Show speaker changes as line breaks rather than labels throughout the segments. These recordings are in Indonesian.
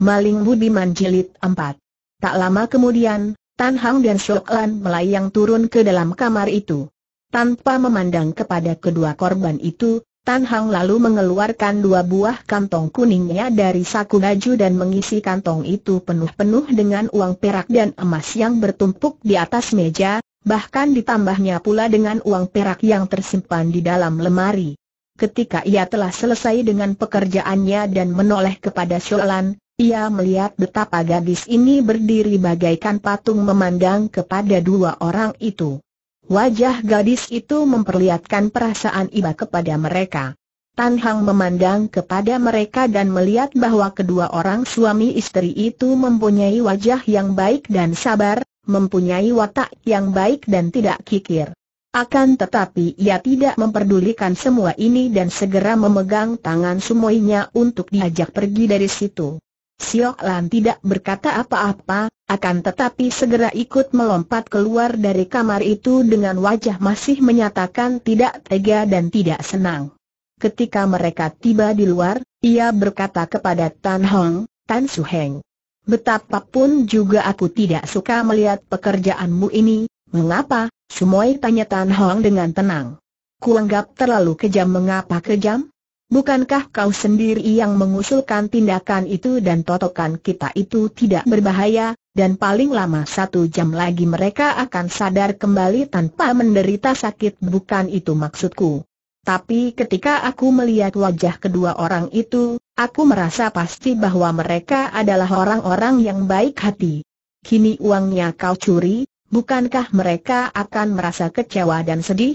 Maling Budiman Jilid 4 Tak lama kemudian, Tan Hang dan Shok Lan melayang turun ke dalam kamar itu. Tanpa memandang kepada kedua korban itu, Tan Hang lalu mengeluarkan dua buah kantong kuningnya dari saku baju dan mengisi kantong itu penuh-penuh dengan uang perak dan emas yang bertumpuk di atas meja, bahkan ditambahnya pula dengan uang perak yang tersimpan di dalam lemari. Ketika ia telah selesai dengan pekerjaannya dan menoleh kepada Sholan, ia melihat betapa gadis ini berdiri bagaikan patung memandang kepada dua orang itu. Wajah gadis itu memperlihatkan perasaan iba kepada mereka. Tan Hang memandang kepada mereka dan melihat bahwa kedua orang suami istri itu mempunyai wajah yang baik dan sabar, mempunyai watak yang baik dan tidak kikir. Akan tetapi ia tidak memperdulikan semua ini dan segera memegang tangan semuanya untuk diajak pergi dari situ. Siok Lan tidak berkata apa-apa, akan tetapi segera ikut melompat keluar dari kamar itu dengan wajah masih menyatakan tidak tega dan tidak senang. Ketika mereka tiba di luar, ia berkata kepada Tan Hong, Tan Su Heng. Betapapun juga aku tidak suka melihat pekerjaanmu ini, mengapa? Semua tanya Tan Hong dengan tenang. Kuanggap terlalu kejam mengapa kejam? Bukankah kau sendiri yang mengusulkan tindakan itu dan totokan kita itu tidak berbahaya, dan paling lama satu jam lagi mereka akan sadar kembali tanpa menderita sakit bukan itu maksudku. Tapi ketika aku melihat wajah kedua orang itu, aku merasa pasti bahwa mereka adalah orang-orang yang baik hati. Kini uangnya kau curi, bukankah mereka akan merasa kecewa dan sedih?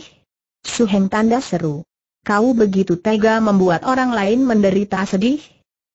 Suheng tanda seru. Kau begitu tega membuat orang lain menderita sedih?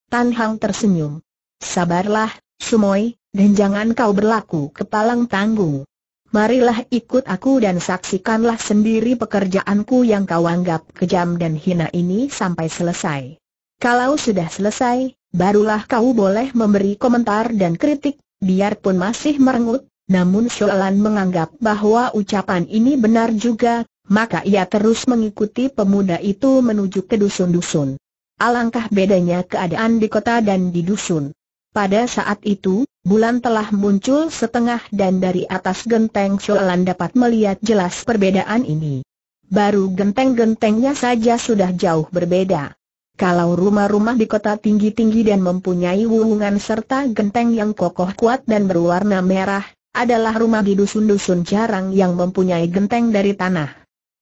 Tan Hang tersenyum. Sabarlah, Sumoy, dan jangan kau berlaku kepalang tangguh. Marilah ikut aku dan saksikanlah sendiri pekerjaanku yang kau anggap kejam dan hina ini sampai selesai. Kalau sudah selesai, barulah kau boleh memberi komentar dan kritik, biarpun masih merengut, namun Shoalan menganggap bahwa ucapan ini benar juga, maka ia terus mengikuti pemuda itu menuju ke dusun-dusun. Alangkah bedanya keadaan di kota dan di dusun. Pada saat itu, bulan telah muncul setengah dan dari atas genteng Sholan dapat melihat jelas perbedaan ini. Baru genteng-gentengnya saja sudah jauh berbeda. Kalau rumah-rumah di kota tinggi-tinggi dan mempunyai wuhungan serta genteng yang kokoh kuat dan berwarna merah, adalah rumah di dusun-dusun jarang yang mempunyai genteng dari tanah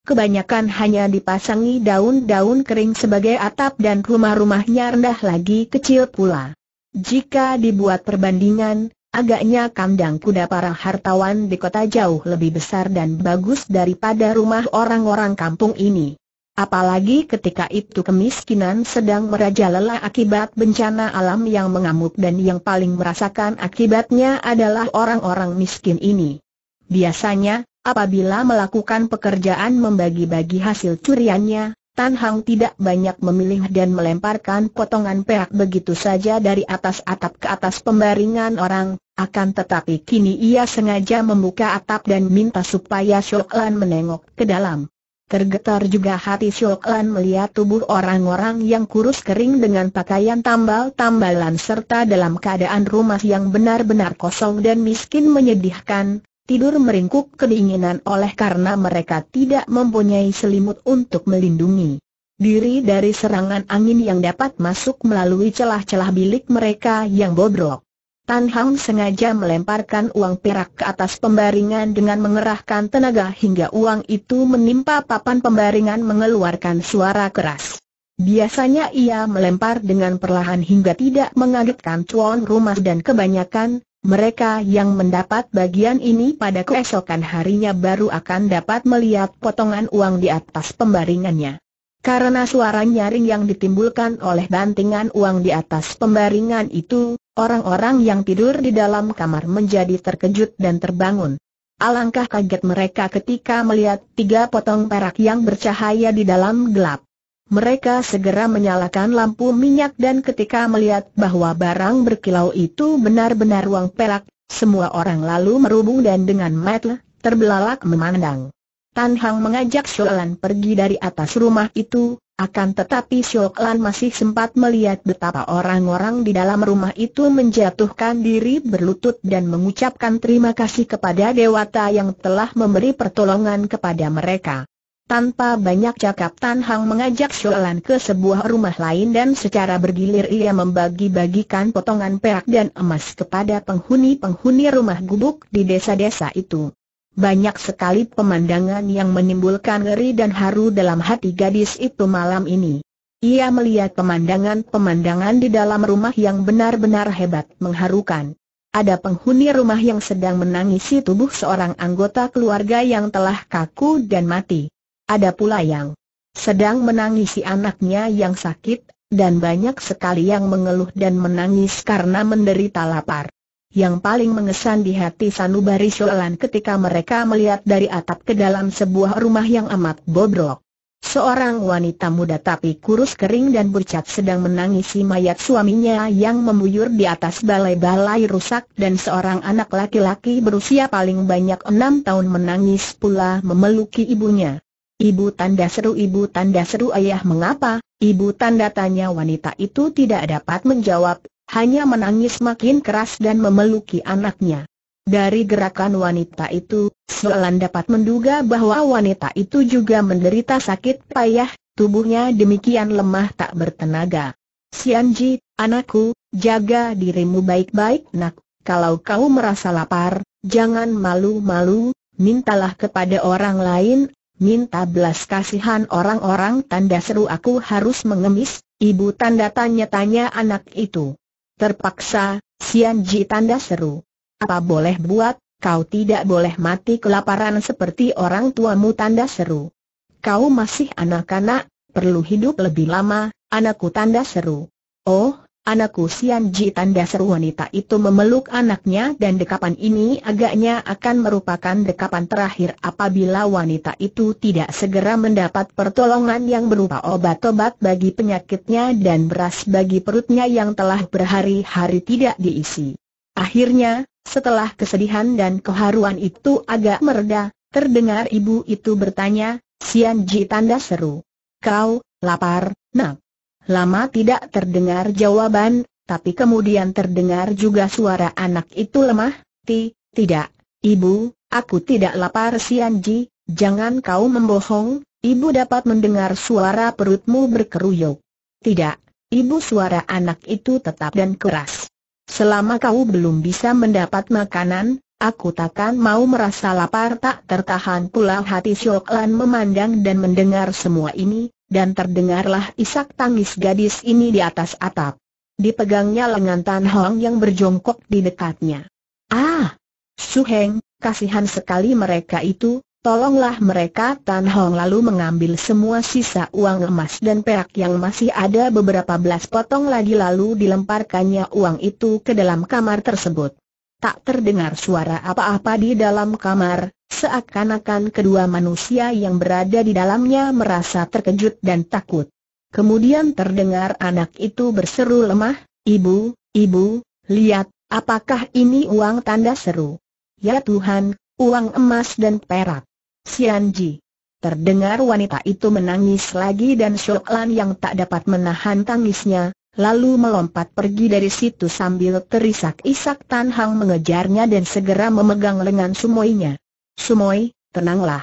kebanyakan hanya dipasangi daun-daun kering sebagai atap dan rumah-rumahnya rendah lagi kecil pula. Jika dibuat perbandingan, agaknya kandang kuda para hartawan di kota jauh lebih besar dan bagus daripada rumah orang-orang kampung ini. Apalagi ketika itu kemiskinan sedang merajalela akibat bencana alam yang mengamuk dan yang paling merasakan akibatnya adalah orang-orang miskin ini. Biasanya, Apabila melakukan pekerjaan membagi-bagi hasil curiannya, Tan Hang tidak banyak memilih dan melemparkan potongan perak begitu saja dari atas atap ke atas pembaringan orang, akan tetapi kini ia sengaja membuka atap dan minta supaya Shok Lan menengok ke dalam. Tergetar juga hati Shok Lan melihat tubuh orang-orang yang kurus kering dengan pakaian tambal-tambalan serta dalam keadaan rumah yang benar-benar kosong dan miskin menyedihkan, tidur meringkuk kedinginan oleh karena mereka tidak mempunyai selimut untuk melindungi diri dari serangan angin yang dapat masuk melalui celah-celah bilik mereka yang bobrok. Tan Hang sengaja melemparkan uang perak ke atas pembaringan dengan mengerahkan tenaga hingga uang itu menimpa papan pembaringan mengeluarkan suara keras. Biasanya ia melempar dengan perlahan hingga tidak mengagetkan cuan rumah dan kebanyakan mereka yang mendapat bagian ini pada keesokan harinya baru akan dapat melihat potongan uang di atas pembaringannya. Karena suara nyaring yang ditimbulkan oleh bantingan uang di atas pembaringan itu, orang-orang yang tidur di dalam kamar menjadi terkejut dan terbangun. Alangkah kaget mereka ketika melihat tiga potong perak yang bercahaya di dalam gelap. Mereka segera menyalakan lampu minyak dan ketika melihat bahwa barang berkilau itu benar-benar uang pelak, semua orang lalu merubung dan dengan mata terbelalak memandang. Tan Hang mengajak Sholan pergi dari atas rumah itu, akan tetapi Sholan masih sempat melihat betapa orang-orang di dalam rumah itu menjatuhkan diri berlutut dan mengucapkan terima kasih kepada Dewata yang telah memberi pertolongan kepada mereka. Tanpa banyak cakap Tan Hang mengajak Sholan ke sebuah rumah lain dan secara bergilir ia membagi-bagikan potongan perak dan emas kepada penghuni-penghuni rumah gubuk di desa-desa itu. Banyak sekali pemandangan yang menimbulkan ngeri dan haru dalam hati gadis itu malam ini. Ia melihat pemandangan-pemandangan di dalam rumah yang benar-benar hebat mengharukan. Ada penghuni rumah yang sedang menangisi tubuh seorang anggota keluarga yang telah kaku dan mati. Ada pula yang sedang menangisi anaknya yang sakit, dan banyak sekali yang mengeluh dan menangis karena menderita lapar. Yang paling mengesan di hati Sanubari Soelan ketika mereka melihat dari atap ke dalam sebuah rumah yang amat bobrok. Seorang wanita muda tapi kurus kering dan bercat sedang menangisi mayat suaminya yang membuyur di atas balai-balai rusak dan seorang anak laki-laki berusia paling banyak enam tahun menangis pula memeluki ibunya. Ibu tanda seru ibu tanda seru ayah mengapa, ibu tanda tanya wanita itu tidak dapat menjawab, hanya menangis makin keras dan memeluki anaknya. Dari gerakan wanita itu, Soelan dapat menduga bahwa wanita itu juga menderita sakit payah, tubuhnya demikian lemah tak bertenaga. Sianji, anakku, jaga dirimu baik-baik nak, kalau kau merasa lapar, jangan malu-malu, mintalah kepada orang lain minta belas kasihan orang-orang tanda seru aku harus mengemis, ibu tanda tanya-tanya anak itu. Terpaksa, Sian Ji tanda seru. Apa boleh buat, kau tidak boleh mati kelaparan seperti orang tuamu tanda seru. Kau masih anak-anak, perlu hidup lebih lama, anakku tanda seru. Oh, Anakku Sian Ji tanda seru wanita itu memeluk anaknya dan dekapan ini agaknya akan merupakan dekapan terakhir apabila wanita itu tidak segera mendapat pertolongan yang berupa obat-obat bagi penyakitnya dan beras bagi perutnya yang telah berhari-hari tidak diisi. Akhirnya, setelah kesedihan dan keharuan itu agak mereda, terdengar ibu itu bertanya, Sian Ji tanda seru. Kau, lapar, nak. Lama tidak terdengar jawaban, tapi kemudian terdengar juga suara anak itu lemah, Ti, tidak, ibu, aku tidak lapar Sianji, jangan kau membohong, ibu dapat mendengar suara perutmu berkeruyuk. Tidak, ibu suara anak itu tetap dan keras. Selama kau belum bisa mendapat makanan, aku takkan mau merasa lapar tak tertahan pula hati Syoklan memandang dan mendengar semua ini, dan terdengarlah isak tangis gadis ini di atas atap. Dipegangnya lengan Tan Hong yang berjongkok di dekatnya. Ah! Su Heng, kasihan sekali mereka itu, tolonglah mereka Tan Hong lalu mengambil semua sisa uang emas dan perak yang masih ada beberapa belas potong lagi lalu dilemparkannya uang itu ke dalam kamar tersebut tak terdengar suara apa-apa di dalam kamar, seakan-akan kedua manusia yang berada di dalamnya merasa terkejut dan takut. Kemudian terdengar anak itu berseru lemah, Ibu, Ibu, lihat, apakah ini uang tanda seru? Ya Tuhan, uang emas dan perak. Sianji. Terdengar wanita itu menangis lagi dan Shoklan yang tak dapat menahan tangisnya, lalu melompat pergi dari situ sambil terisak-isak Tan Hang mengejarnya dan segera memegang lengan Sumoinya. Sumoi, tenanglah.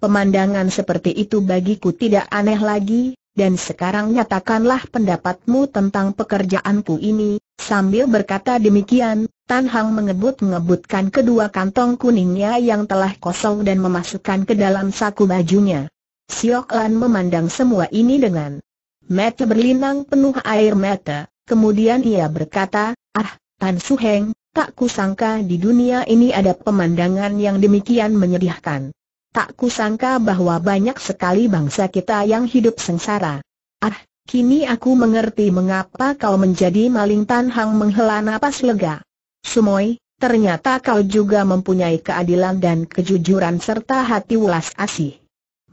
Pemandangan seperti itu bagiku tidak aneh lagi, dan sekarang nyatakanlah pendapatmu tentang pekerjaanku ini, sambil berkata demikian, Tan Hang mengebut-ngebutkan kedua kantong kuningnya yang telah kosong dan memasukkan ke dalam saku bajunya. Siok Lan memandang semua ini dengan Mata berlinang penuh air mata, kemudian ia berkata, Ah, Tan Su Heng, tak kusangka di dunia ini ada pemandangan yang demikian menyedihkan. Tak kusangka bahwa banyak sekali bangsa kita yang hidup sengsara. Ah, kini aku mengerti mengapa kau menjadi maling Tan Hang menghela napas lega. Sumoy, ternyata kau juga mempunyai keadilan dan kejujuran serta hati ulas asih.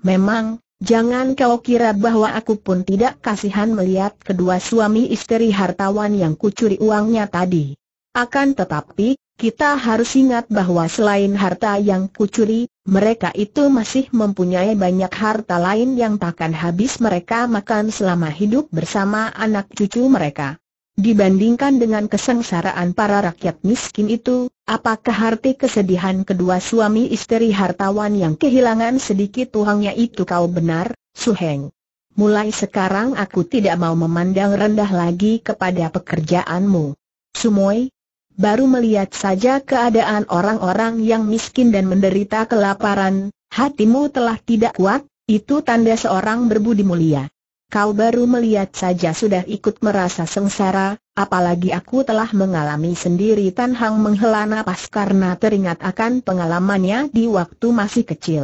Memang, Jangan kau kira bahwa aku pun tidak kasihan melihat kedua suami istri hartawan yang kucuri uangnya tadi. Akan tetapi, kita harus ingat bahwa selain harta yang kucuri, mereka itu masih mempunyai banyak harta lain yang takkan habis mereka makan selama hidup bersama anak cucu mereka. Dibandingkan dengan kesengsaraan para rakyat miskin itu, apakah arti kesedihan kedua suami istri hartawan yang kehilangan sedikit uangnya itu kau benar, Suheng? Mulai sekarang aku tidak mau memandang rendah lagi kepada pekerjaanmu. Sumoy, baru melihat saja keadaan orang-orang yang miskin dan menderita kelaparan, hatimu telah tidak kuat, itu tanda seorang berbudi mulia kau baru melihat saja sudah ikut merasa sengsara, apalagi aku telah mengalami sendiri Tan Hang menghela nafas karena teringat akan pengalamannya di waktu masih kecil.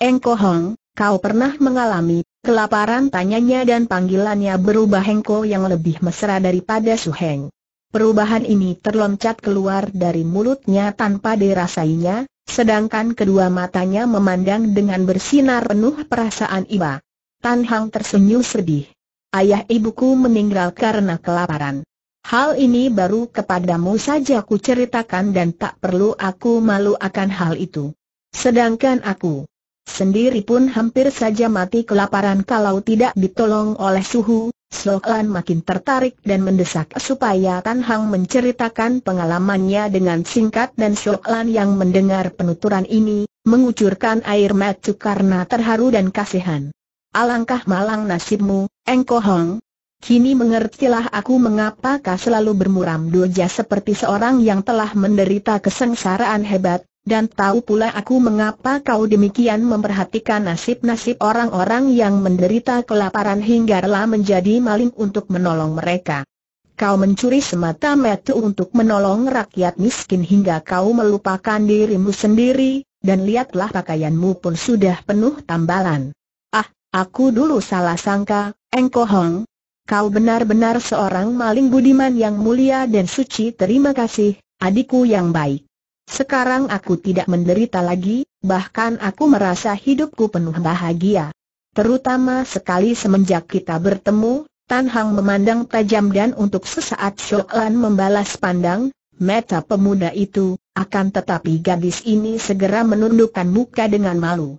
Engko Hong, kau pernah mengalami kelaparan tanyanya dan panggilannya berubah Engko yang lebih mesra daripada Suheng. Perubahan ini terloncat keluar dari mulutnya tanpa dirasainya, sedangkan kedua matanya memandang dengan bersinar penuh perasaan iba. Tan Hang tersenyum sedih. Ayah ibuku meninggal karena kelaparan. Hal ini baru kepadamu saja ku ceritakan dan tak perlu aku malu akan hal itu. Sedangkan aku sendiri pun hampir saja mati kelaparan kalau tidak ditolong oleh suhu, Soalan makin tertarik dan mendesak supaya Tan Hang menceritakan pengalamannya dengan singkat dan Soalan yang mendengar penuturan ini, mengucurkan air mata karena terharu dan kasihan. Alangkah malang nasibmu, Engko Hong. Kini mengertilah aku mengapa kau selalu bermuram doja seperti seorang yang telah menderita kesengsaraan hebat, dan tahu pula aku mengapa kau demikian memperhatikan nasib-nasib orang-orang yang menderita kelaparan hingga rela menjadi maling untuk menolong mereka. Kau mencuri semata-mata untuk menolong rakyat miskin hingga kau melupakan dirimu sendiri, dan lihatlah pakaianmu pun sudah penuh tambalan. Aku dulu salah sangka, Engko Hong. Kau benar-benar seorang maling budiman yang mulia dan suci terima kasih, adikku yang baik. Sekarang aku tidak menderita lagi, bahkan aku merasa hidupku penuh bahagia. Terutama sekali semenjak kita bertemu, Tan Hang memandang tajam dan untuk sesaat Shou Lan membalas pandang, Meta pemuda itu, akan tetapi gadis ini segera menundukkan muka dengan malu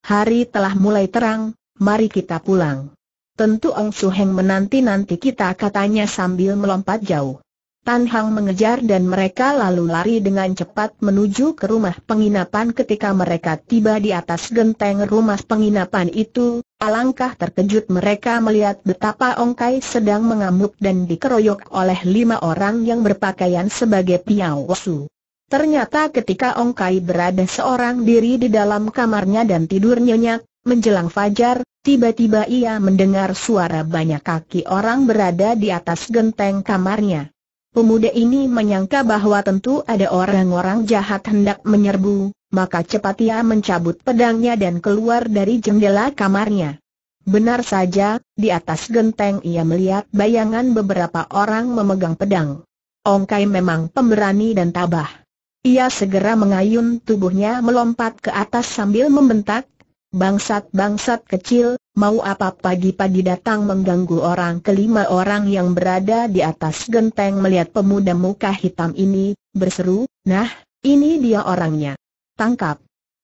hari telah mulai terang, mari kita pulang. Tentu Ong Su Heng menanti-nanti kita katanya sambil melompat jauh. Tan Hang mengejar dan mereka lalu lari dengan cepat menuju ke rumah penginapan ketika mereka tiba di atas genteng rumah penginapan itu, alangkah terkejut mereka melihat betapa Ong Kai sedang mengamuk dan dikeroyok oleh lima orang yang berpakaian sebagai Su. Ternyata ketika Ong Kai berada seorang diri di dalam kamarnya dan tidur nyenyak, menjelang fajar, tiba-tiba ia mendengar suara banyak kaki orang berada di atas genteng kamarnya. Pemuda ini menyangka bahwa tentu ada orang-orang jahat hendak menyerbu, maka cepat ia mencabut pedangnya dan keluar dari jendela kamarnya. Benar saja, di atas genteng ia melihat bayangan beberapa orang memegang pedang. Ong Kai memang pemberani dan tabah. Ia segera mengayun tubuhnya melompat ke atas sambil membentak, Bangsat-bangsat kecil, mau apa pagi-pagi datang mengganggu orang kelima orang yang berada di atas genteng melihat pemuda muka hitam ini, berseru, nah, ini dia orangnya. Tangkap.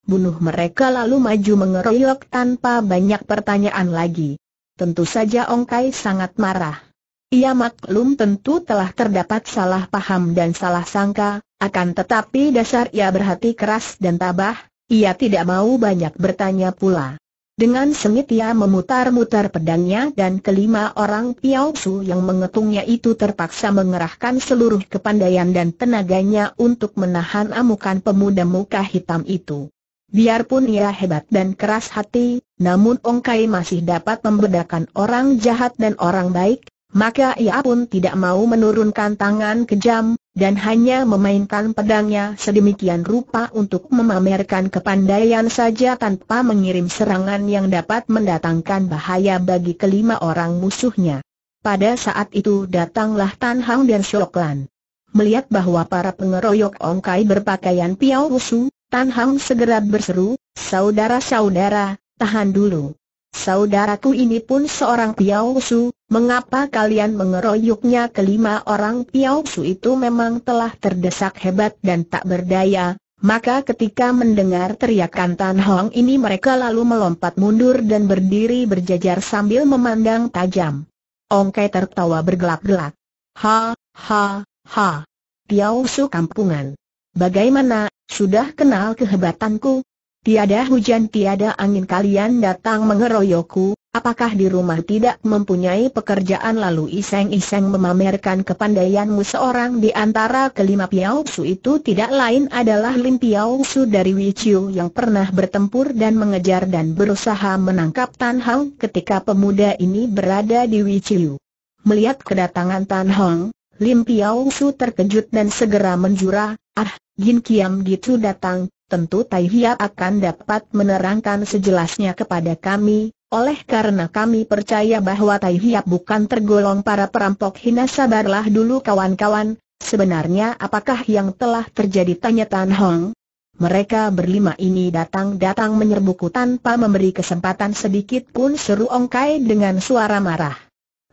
Bunuh mereka lalu maju mengeroyok tanpa banyak pertanyaan lagi. Tentu saja Ong Kai sangat marah. Ia maklum tentu telah terdapat salah paham dan salah sangka, akan tetapi dasar ia berhati keras dan tabah, ia tidak mau banyak bertanya pula. Dengan sengit ia memutar-mutar pedangnya dan kelima orang Piao Su yang mengetungnya itu terpaksa mengerahkan seluruh kepandaian dan tenaganya untuk menahan amukan pemuda muka hitam itu. Biarpun ia hebat dan keras hati, namun Ongkai masih dapat membedakan orang jahat dan orang baik, maka ia pun tidak mau menurunkan tangan kejam, dan hanya memainkan pedangnya sedemikian rupa untuk memamerkan kepandaian saja tanpa mengirim serangan yang dapat mendatangkan bahaya bagi kelima orang musuhnya. Pada saat itu datanglah Tan Hang dan Shoklan. Melihat bahwa para pengeroyok Ongkai berpakaian piau Usu, Tan Hang segera berseru, Saudara-saudara, tahan dulu. Saudaraku ini pun seorang Piausu, mengapa kalian mengeroyoknya kelima orang Piausu itu memang telah terdesak hebat dan tak berdaya, maka ketika mendengar teriakan Tan Hong ini mereka lalu melompat mundur dan berdiri berjajar sambil memandang tajam. Kai tertawa bergelak-gelak. Ha, ha, ha. Piausu kampungan. Bagaimana, sudah kenal kehebatanku, Tiada hujan tiada angin kalian datang mengeroyokku, apakah di rumah tidak mempunyai pekerjaan lalu iseng-iseng memamerkan kepandaianmu seorang di antara kelima Piao Su itu tidak lain adalah Lim Piao Su dari Wicu yang pernah bertempur dan mengejar dan berusaha menangkap Tan Hong ketika pemuda ini berada di Wicu. Melihat kedatangan Tan Hong, Lim Piao Su terkejut dan segera menjurah. ah, Gin Kiam gitu datang, tentu Tai Hia akan dapat menerangkan sejelasnya kepada kami, oleh karena kami percaya bahwa Tai Hia bukan tergolong para perampok hina sabarlah dulu kawan-kawan, sebenarnya apakah yang telah terjadi tanya Tan Hong? Mereka berlima ini datang-datang menyerbuku tanpa memberi kesempatan sedikit pun seru Ong Kai dengan suara marah.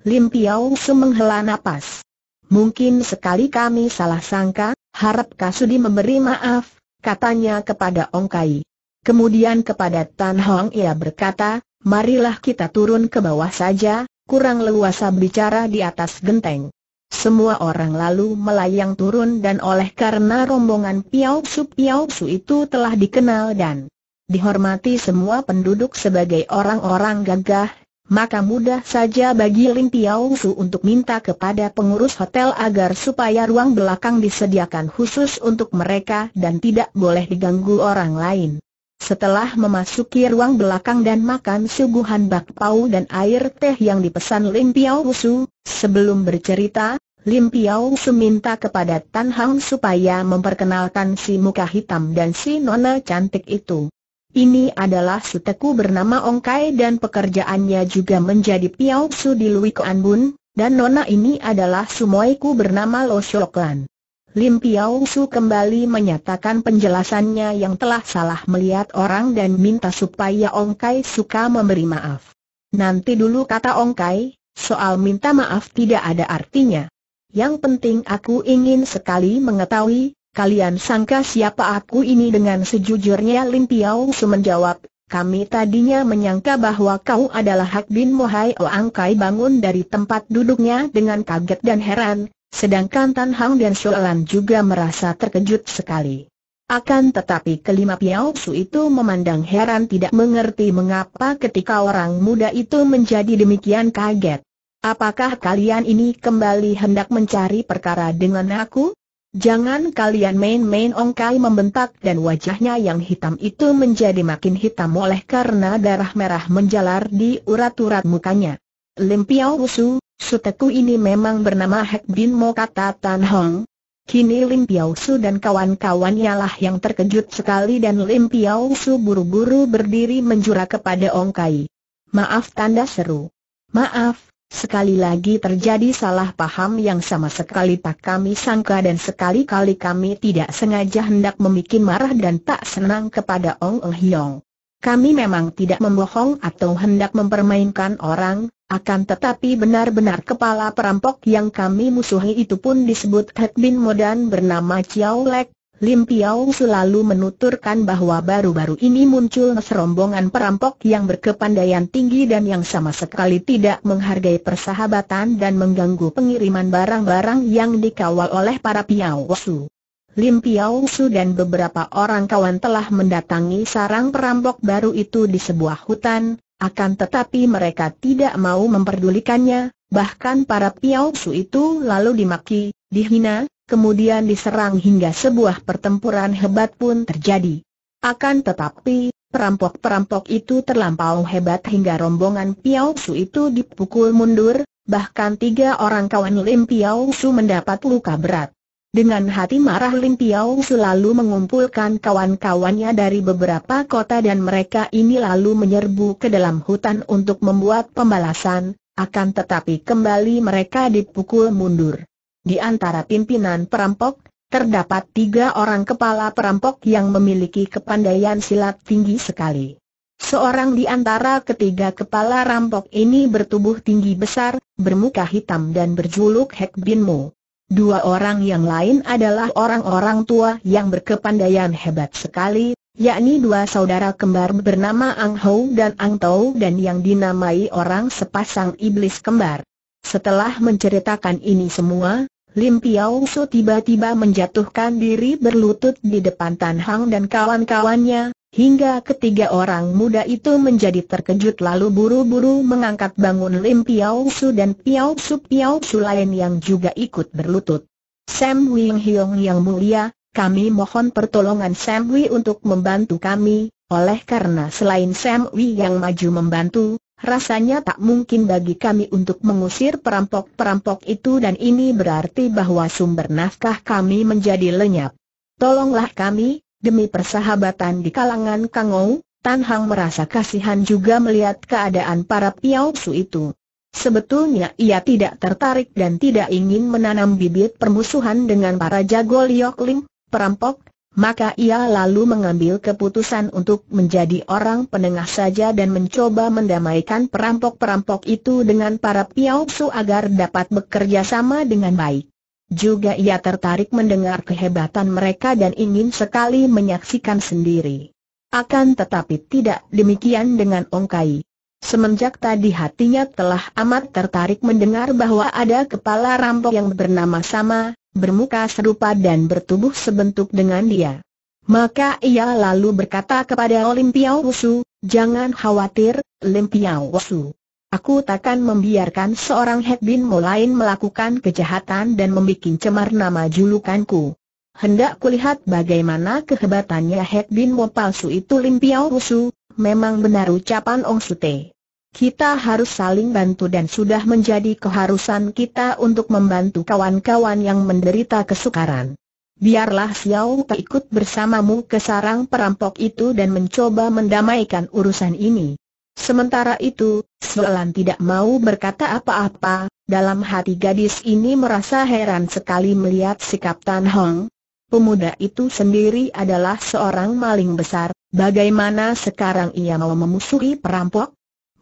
Lim Piao Su menghela napas. Mungkin sekali kami salah sangka, harap Kasudi memberi maaf, katanya kepada Ong Kai. Kemudian kepada Tan Hong ia berkata, marilah kita turun ke bawah saja, kurang leluasa bicara di atas genteng. Semua orang lalu melayang turun dan oleh karena rombongan Piao Su Piao Su itu telah dikenal dan dihormati semua penduduk sebagai orang-orang gagah maka mudah saja bagi Lim Piao Su untuk minta kepada pengurus hotel agar supaya ruang belakang disediakan khusus untuk mereka dan tidak boleh diganggu orang lain. Setelah memasuki ruang belakang dan makan suguhan bakpao dan air teh yang dipesan Lim Piao Su, sebelum bercerita, Lim Piao Su minta kepada Tan Hang supaya memperkenalkan si muka hitam dan si nona cantik itu. Ini adalah suteku bernama Ongkai dan pekerjaannya juga menjadi Piao Su di Lui Kuan Bun, dan nona ini adalah sumoiku bernama Lo Lan. Lim Piao Su kembali menyatakan penjelasannya yang telah salah melihat orang dan minta supaya Ongkai suka memberi maaf. Nanti dulu kata Ongkai, soal minta maaf tidak ada artinya. Yang penting aku ingin sekali mengetahui, Kalian sangka siapa aku ini dengan sejujurnya Lim Piao Su menjawab, kami tadinya menyangka bahwa kau adalah Hak Bin Mohai Oang Kai bangun dari tempat duduknya dengan kaget dan heran, sedangkan Tan Hang dan Lan juga merasa terkejut sekali. Akan tetapi kelima Piao Su itu memandang heran tidak mengerti mengapa ketika orang muda itu menjadi demikian kaget. Apakah kalian ini kembali hendak mencari perkara dengan aku? Jangan kalian main-main Ongkai membentak dan wajahnya yang hitam itu menjadi makin hitam oleh karena darah merah menjalar di urat-urat mukanya. Lim Piao Wusu, suteku ini memang bernama Hek Bin Mo kata Tan Hong. Kini Lim Piao Su dan kawan-kawannya lah yang terkejut sekali dan Lim Piao Su buru-buru berdiri menjura kepada Ongkai. Maaf tanda seru. Maaf, Sekali lagi terjadi salah paham yang sama sekali tak kami sangka dan sekali-kali kami tidak sengaja hendak membuat marah dan tak senang kepada Ong Eng Hiong. Kami memang tidak membohong atau hendak mempermainkan orang, akan tetapi benar-benar kepala perampok yang kami musuhi itu pun disebut Ted Bin Modan bernama Chiao Lek, Lim Piaung selalu menuturkan bahwa baru-baru ini muncul serombongan perampok yang berkepandaian tinggi dan yang sama sekali tidak menghargai persahabatan dan mengganggu pengiriman barang-barang yang dikawal oleh para Su. Lim Su dan beberapa orang kawan telah mendatangi sarang perampok baru itu di sebuah hutan, akan tetapi mereka tidak mau memperdulikannya, bahkan para Su itu lalu dimaki, dihina, kemudian diserang hingga sebuah pertempuran hebat pun terjadi. Akan tetapi, perampok-perampok itu terlampau hebat hingga rombongan Piao Su itu dipukul mundur, bahkan tiga orang kawan Lim Piao Su mendapat luka berat. Dengan hati marah Lim Piao Su lalu mengumpulkan kawan-kawannya dari beberapa kota dan mereka ini lalu menyerbu ke dalam hutan untuk membuat pembalasan, akan tetapi kembali mereka dipukul mundur. Di antara pimpinan perampok, terdapat tiga orang kepala perampok yang memiliki kepandaian silat tinggi sekali. Seorang di antara ketiga kepala rampok ini bertubuh tinggi besar, bermuka hitam dan berjuluk Hek Bin Mo. Dua orang yang lain adalah orang-orang tua yang berkepandaian hebat sekali, yakni dua saudara kembar bernama Ang Hou dan Ang Tau dan yang dinamai orang sepasang iblis kembar. Setelah menceritakan ini semua, Lim Piao Su tiba-tiba menjatuhkan diri berlutut di depan Tan Hang dan kawan-kawannya, hingga ketiga orang muda itu menjadi terkejut lalu buru-buru mengangkat bangun Lim Piao Su dan Piao Su Piao Su lain yang juga ikut berlutut. Sam Wing Hiong yang mulia, kami mohon pertolongan Sam Wei untuk membantu kami, oleh karena selain Sam Wei yang maju membantu, Rasanya tak mungkin bagi kami untuk mengusir perampok-perampok itu dan ini berarti bahwa sumber nafkah kami menjadi lenyap. Tolonglah kami, demi persahabatan di kalangan Kangou, Tan Hang merasa kasihan juga melihat keadaan para Piao Su itu. Sebetulnya ia tidak tertarik dan tidak ingin menanam bibit permusuhan dengan para jago Liok Ling, perampok, maka ia lalu mengambil keputusan untuk menjadi orang penengah saja dan mencoba mendamaikan perampok-perampok itu dengan para piauksu agar dapat bekerja sama dengan baik. Juga ia tertarik mendengar kehebatan mereka dan ingin sekali menyaksikan sendiri. Akan tetapi tidak demikian dengan Ongkai. Semenjak tadi hatinya telah amat tertarik mendengar bahwa ada kepala rampok yang bernama sama, bermuka serupa dan bertubuh sebentuk dengan dia. Maka ia lalu berkata kepada Lim Wusu, jangan khawatir, Lim Wusu. Aku takkan membiarkan seorang Headbin Mo melakukan kejahatan dan membuat cemar nama julukanku. Hendak kulihat bagaimana kehebatannya Headbin Mo palsu itu Lim Rusu, memang benar ucapan Ong Sute. Kita harus saling bantu dan sudah menjadi keharusan kita untuk membantu kawan-kawan yang menderita kesukaran. Biarlah Xiao Te ikut bersamamu ke sarang perampok itu dan mencoba mendamaikan urusan ini. Sementara itu, Suelan tidak mau berkata apa-apa, dalam hati gadis ini merasa heran sekali melihat sikap Tan Hong. Pemuda itu sendiri adalah seorang maling besar, bagaimana sekarang ia mau memusuhi perampok?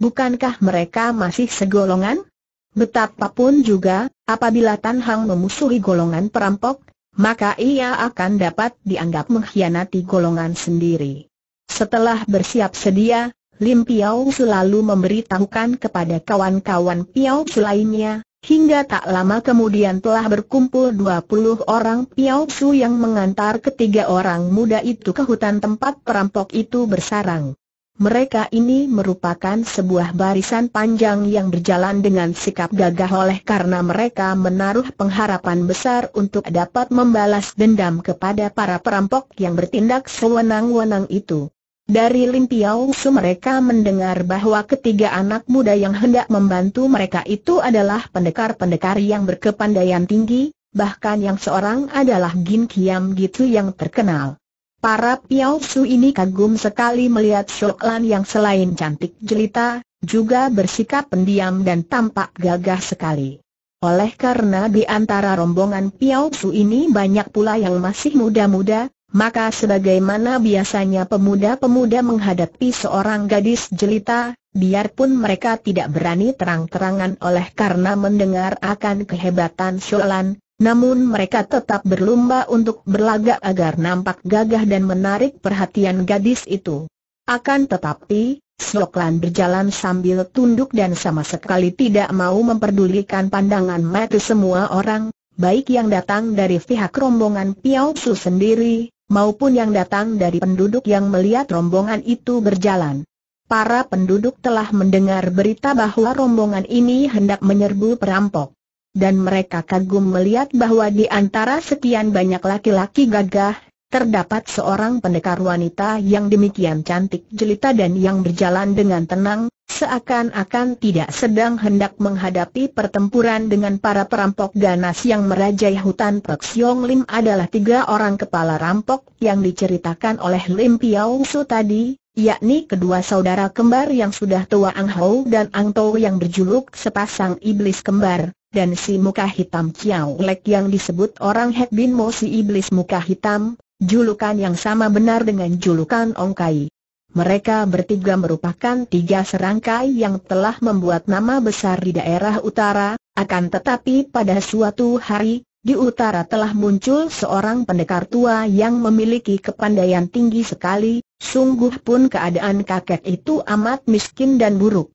Bukankah mereka masih segolongan? Betapapun juga, apabila Tan Hang memusuhi golongan perampok, maka ia akan dapat dianggap mengkhianati golongan sendiri. Setelah bersiap sedia, Lim Piao selalu memberitahukan kepada kawan-kawan Piao lainnya, hingga tak lama kemudian telah berkumpul 20 orang Piao Su yang mengantar ketiga orang muda itu ke hutan tempat perampok itu bersarang. Mereka ini merupakan sebuah barisan panjang yang berjalan dengan sikap gagah oleh karena mereka menaruh pengharapan besar untuk dapat membalas dendam kepada para perampok yang bertindak sewenang-wenang itu. Dari Lin mereka mendengar bahwa ketiga anak muda yang hendak membantu mereka itu adalah pendekar-pendekar yang berkepandaian tinggi, bahkan yang seorang adalah Gin Kiam Gitu yang terkenal. Para Piao Su ini kagum sekali melihat Shok Lan yang selain cantik jelita, juga bersikap pendiam dan tampak gagah sekali. Oleh karena di antara rombongan Piao Su ini banyak pula yang masih muda-muda, maka sebagaimana biasanya pemuda-pemuda menghadapi seorang gadis jelita, biarpun mereka tidak berani terang-terangan oleh karena mendengar akan kehebatan Shok namun mereka tetap berlomba untuk berlagak agar nampak gagah dan menarik perhatian gadis itu. Akan tetapi, Soklan berjalan sambil tunduk dan sama sekali tidak mau memperdulikan pandangan mata semua orang, baik yang datang dari pihak rombongan Piao Su sendiri, maupun yang datang dari penduduk yang melihat rombongan itu berjalan. Para penduduk telah mendengar berita bahwa rombongan ini hendak menyerbu perampok dan mereka kagum melihat bahwa di antara sekian banyak laki-laki gagah, terdapat seorang pendekar wanita yang demikian cantik jelita dan yang berjalan dengan tenang, seakan-akan tidak sedang hendak menghadapi pertempuran dengan para perampok ganas yang merajai hutan Pek Siong Lim adalah tiga orang kepala rampok yang diceritakan oleh Lim Piao Su tadi, yakni kedua saudara kembar yang sudah tua Ang Hou dan Ang Tou yang berjuluk sepasang iblis kembar dan si muka hitam Chiao Lek yang disebut orang Hek Bin Mo si iblis muka hitam, julukan yang sama benar dengan julukan Ong Kai. Mereka bertiga merupakan tiga serangkai yang telah membuat nama besar di daerah utara, akan tetapi pada suatu hari, di utara telah muncul seorang pendekar tua yang memiliki kepandaian tinggi sekali, sungguh pun keadaan kakek itu amat miskin dan buruk.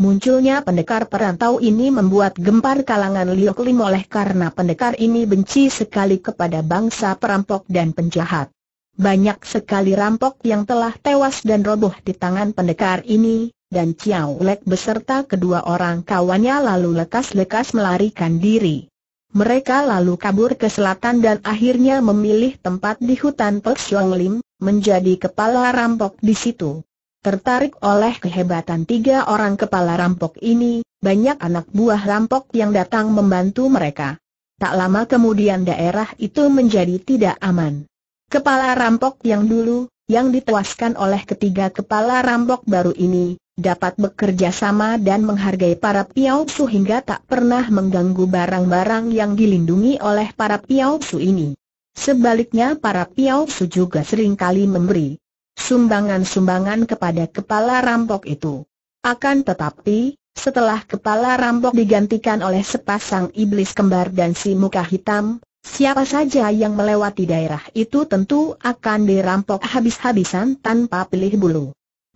Munculnya pendekar perantau ini membuat gempar kalangan Liok Lim oleh karena pendekar ini benci sekali kepada bangsa perampok dan penjahat. Banyak sekali rampok yang telah tewas dan roboh di tangan pendekar ini, dan Chiao Lek beserta kedua orang kawannya lalu lekas-lekas melarikan diri. Mereka lalu kabur ke selatan dan akhirnya memilih tempat di hutan Pek Lim, menjadi kepala rampok di situ. Tertarik oleh kehebatan tiga orang kepala rampok ini, banyak anak buah rampok yang datang membantu mereka. Tak lama kemudian daerah itu menjadi tidak aman. Kepala rampok yang dulu, yang ditewaskan oleh ketiga kepala rampok baru ini, dapat bekerja sama dan menghargai para piaupsu hingga tak pernah mengganggu barang-barang yang dilindungi oleh para piaupsu ini. Sebaliknya para piaupsu juga sering kali memberi sumbangan-sumbangan kepada kepala rampok itu. Akan tetapi, setelah kepala rampok digantikan oleh sepasang iblis kembar dan si muka hitam, siapa saja yang melewati daerah itu tentu akan dirampok habis-habisan tanpa pilih bulu.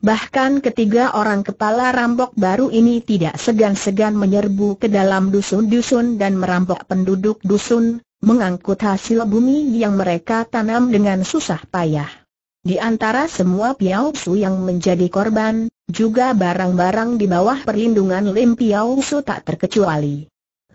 Bahkan ketiga orang kepala rampok baru ini tidak segan-segan menyerbu ke dalam dusun-dusun dan merampok penduduk dusun, mengangkut hasil bumi yang mereka tanam dengan susah payah. Di antara semua Piao Su yang menjadi korban, juga barang-barang di bawah perlindungan Lim Piao Su tak terkecuali.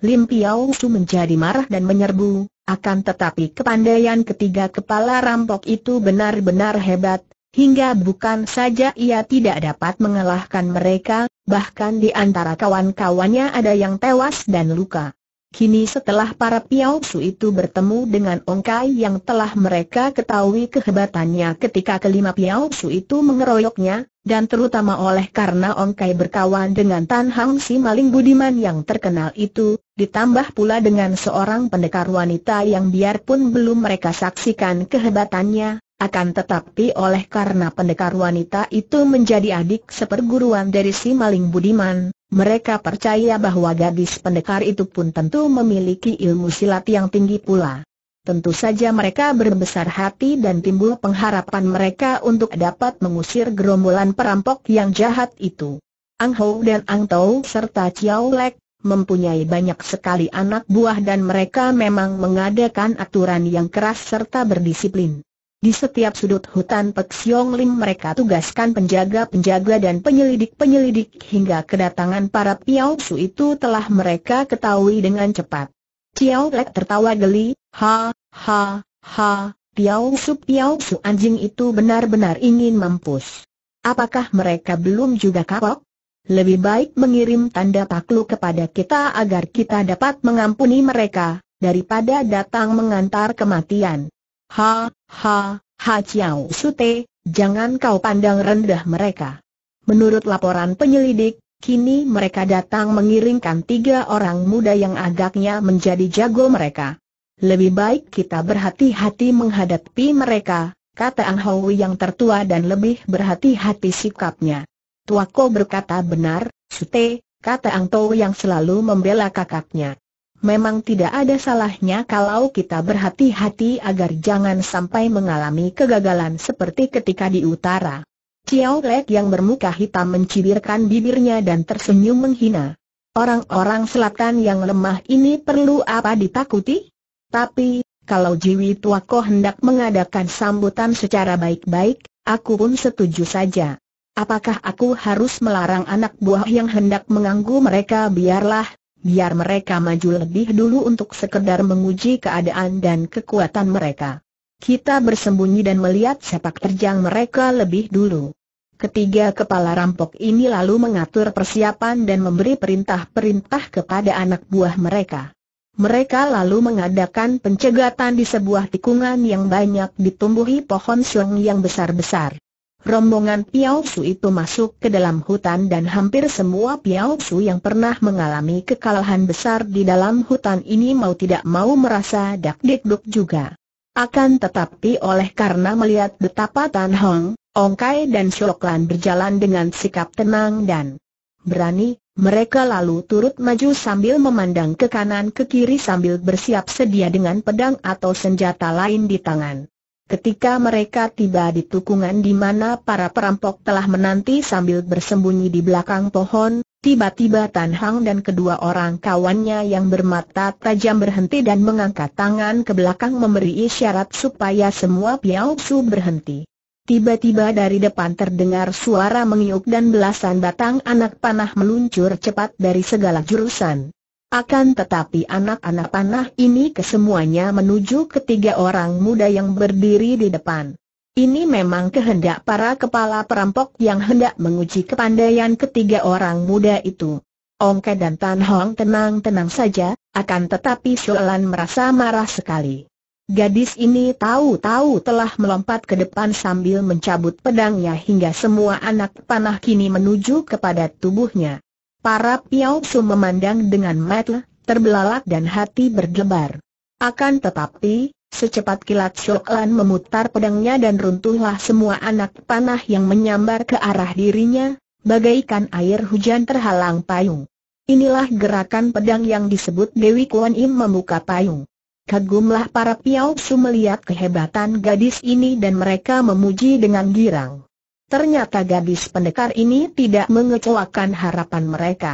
Lim Piao Su menjadi marah dan menyerbu, akan tetapi kepandaian ketiga kepala rampok itu benar-benar hebat, hingga bukan saja ia tidak dapat mengalahkan mereka, bahkan di antara kawan-kawannya ada yang tewas dan luka. Kini setelah para Piaosu itu bertemu dengan Ongkai yang telah mereka ketahui kehebatannya ketika kelima Piaosu itu mengeroyoknya, dan terutama oleh karena Ongkai berkawan dengan Tan Hang si maling budiman yang terkenal itu, ditambah pula dengan seorang pendekar wanita yang biarpun belum mereka saksikan kehebatannya, akan tetapi oleh karena pendekar wanita itu menjadi adik seperguruan dari si maling budiman, mereka percaya bahwa gadis pendekar itu pun tentu memiliki ilmu silat yang tinggi pula. Tentu saja mereka berbesar hati dan timbul pengharapan mereka untuk dapat mengusir gerombolan perampok yang jahat itu. Ang Ho dan Ang Tau serta Chiao Lek mempunyai banyak sekali anak buah dan mereka memang mengadakan aturan yang keras serta berdisiplin. Di setiap sudut hutan Pek Siong Lim mereka tugaskan penjaga-penjaga dan penyelidik-penyelidik hingga kedatangan para Piao Su itu telah mereka ketahui dengan cepat. Ciao Lek tertawa geli, ha, ha, ha, Piao Su Piao Su anjing itu benar-benar ingin mampus. Apakah mereka belum juga kapok? Lebih baik mengirim tanda takluk kepada kita agar kita dapat mengampuni mereka, daripada datang mengantar kematian. Ha, ha, ha Chiao Sute, jangan kau pandang rendah mereka. Menurut laporan penyelidik, kini mereka datang mengiringkan tiga orang muda yang agaknya menjadi jago mereka. Lebih baik kita berhati-hati menghadapi mereka, kata Ang Hoi yang tertua dan lebih berhati-hati sikapnya. Tuako berkata benar, Sute, kata Ang Tou yang selalu membela kakaknya. Memang tidak ada salahnya kalau kita berhati-hati agar jangan sampai mengalami kegagalan seperti ketika di utara. Ciao Lek yang bermuka hitam mencibirkan bibirnya dan tersenyum menghina. Orang-orang selatan yang lemah ini perlu apa ditakuti? Tapi, kalau Jiwi Tuako hendak mengadakan sambutan secara baik-baik, aku pun setuju saja. Apakah aku harus melarang anak buah yang hendak mengganggu mereka biarlah, biar mereka maju lebih dulu untuk sekedar menguji keadaan dan kekuatan mereka. Kita bersembunyi dan melihat sepak terjang mereka lebih dulu. Ketiga kepala rampok ini lalu mengatur persiapan dan memberi perintah-perintah kepada anak buah mereka. Mereka lalu mengadakan pencegatan di sebuah tikungan yang banyak ditumbuhi pohon seleng yang besar-besar. Rombongan Piao Su itu masuk ke dalam hutan dan hampir semua Piao Su yang pernah mengalami kekalahan besar di dalam hutan ini mau tidak mau merasa dakdikduk juga. Akan tetapi oleh karena melihat betapa Tan Hong, Ong Kai dan Shoklan berjalan dengan sikap tenang dan berani, mereka lalu turut maju sambil memandang ke kanan ke kiri sambil bersiap sedia dengan pedang atau senjata lain di tangan. Ketika mereka tiba di tukungan di mana para perampok telah menanti sambil bersembunyi di belakang pohon, tiba-tiba Tan Hang dan kedua orang kawannya yang bermata tajam berhenti dan mengangkat tangan ke belakang memberi isyarat supaya semua Piao Su berhenti. Tiba-tiba dari depan terdengar suara mengiuk dan belasan batang anak panah meluncur cepat dari segala jurusan. Akan tetapi anak-anak panah ini kesemuanya menuju ketiga orang muda yang berdiri di depan. Ini memang kehendak para kepala perampok yang hendak menguji kepandaian ketiga orang muda itu. Ongke dan Tan Hong tenang-tenang saja, akan tetapi Sholan merasa marah sekali. Gadis ini tahu-tahu telah melompat ke depan sambil mencabut pedangnya hingga semua anak panah kini menuju kepada tubuhnya. Para Piao Su memandang dengan mata terbelalak dan hati berdebar. Akan tetapi, secepat kilat Shok Lan memutar pedangnya dan runtuhlah semua anak panah yang menyambar ke arah dirinya, bagaikan air hujan terhalang payung. Inilah gerakan pedang yang disebut Dewi Kuan Im membuka payung. Kagumlah para Piao Su melihat kehebatan gadis ini dan mereka memuji dengan girang. Ternyata gadis pendekar ini tidak mengecewakan harapan mereka.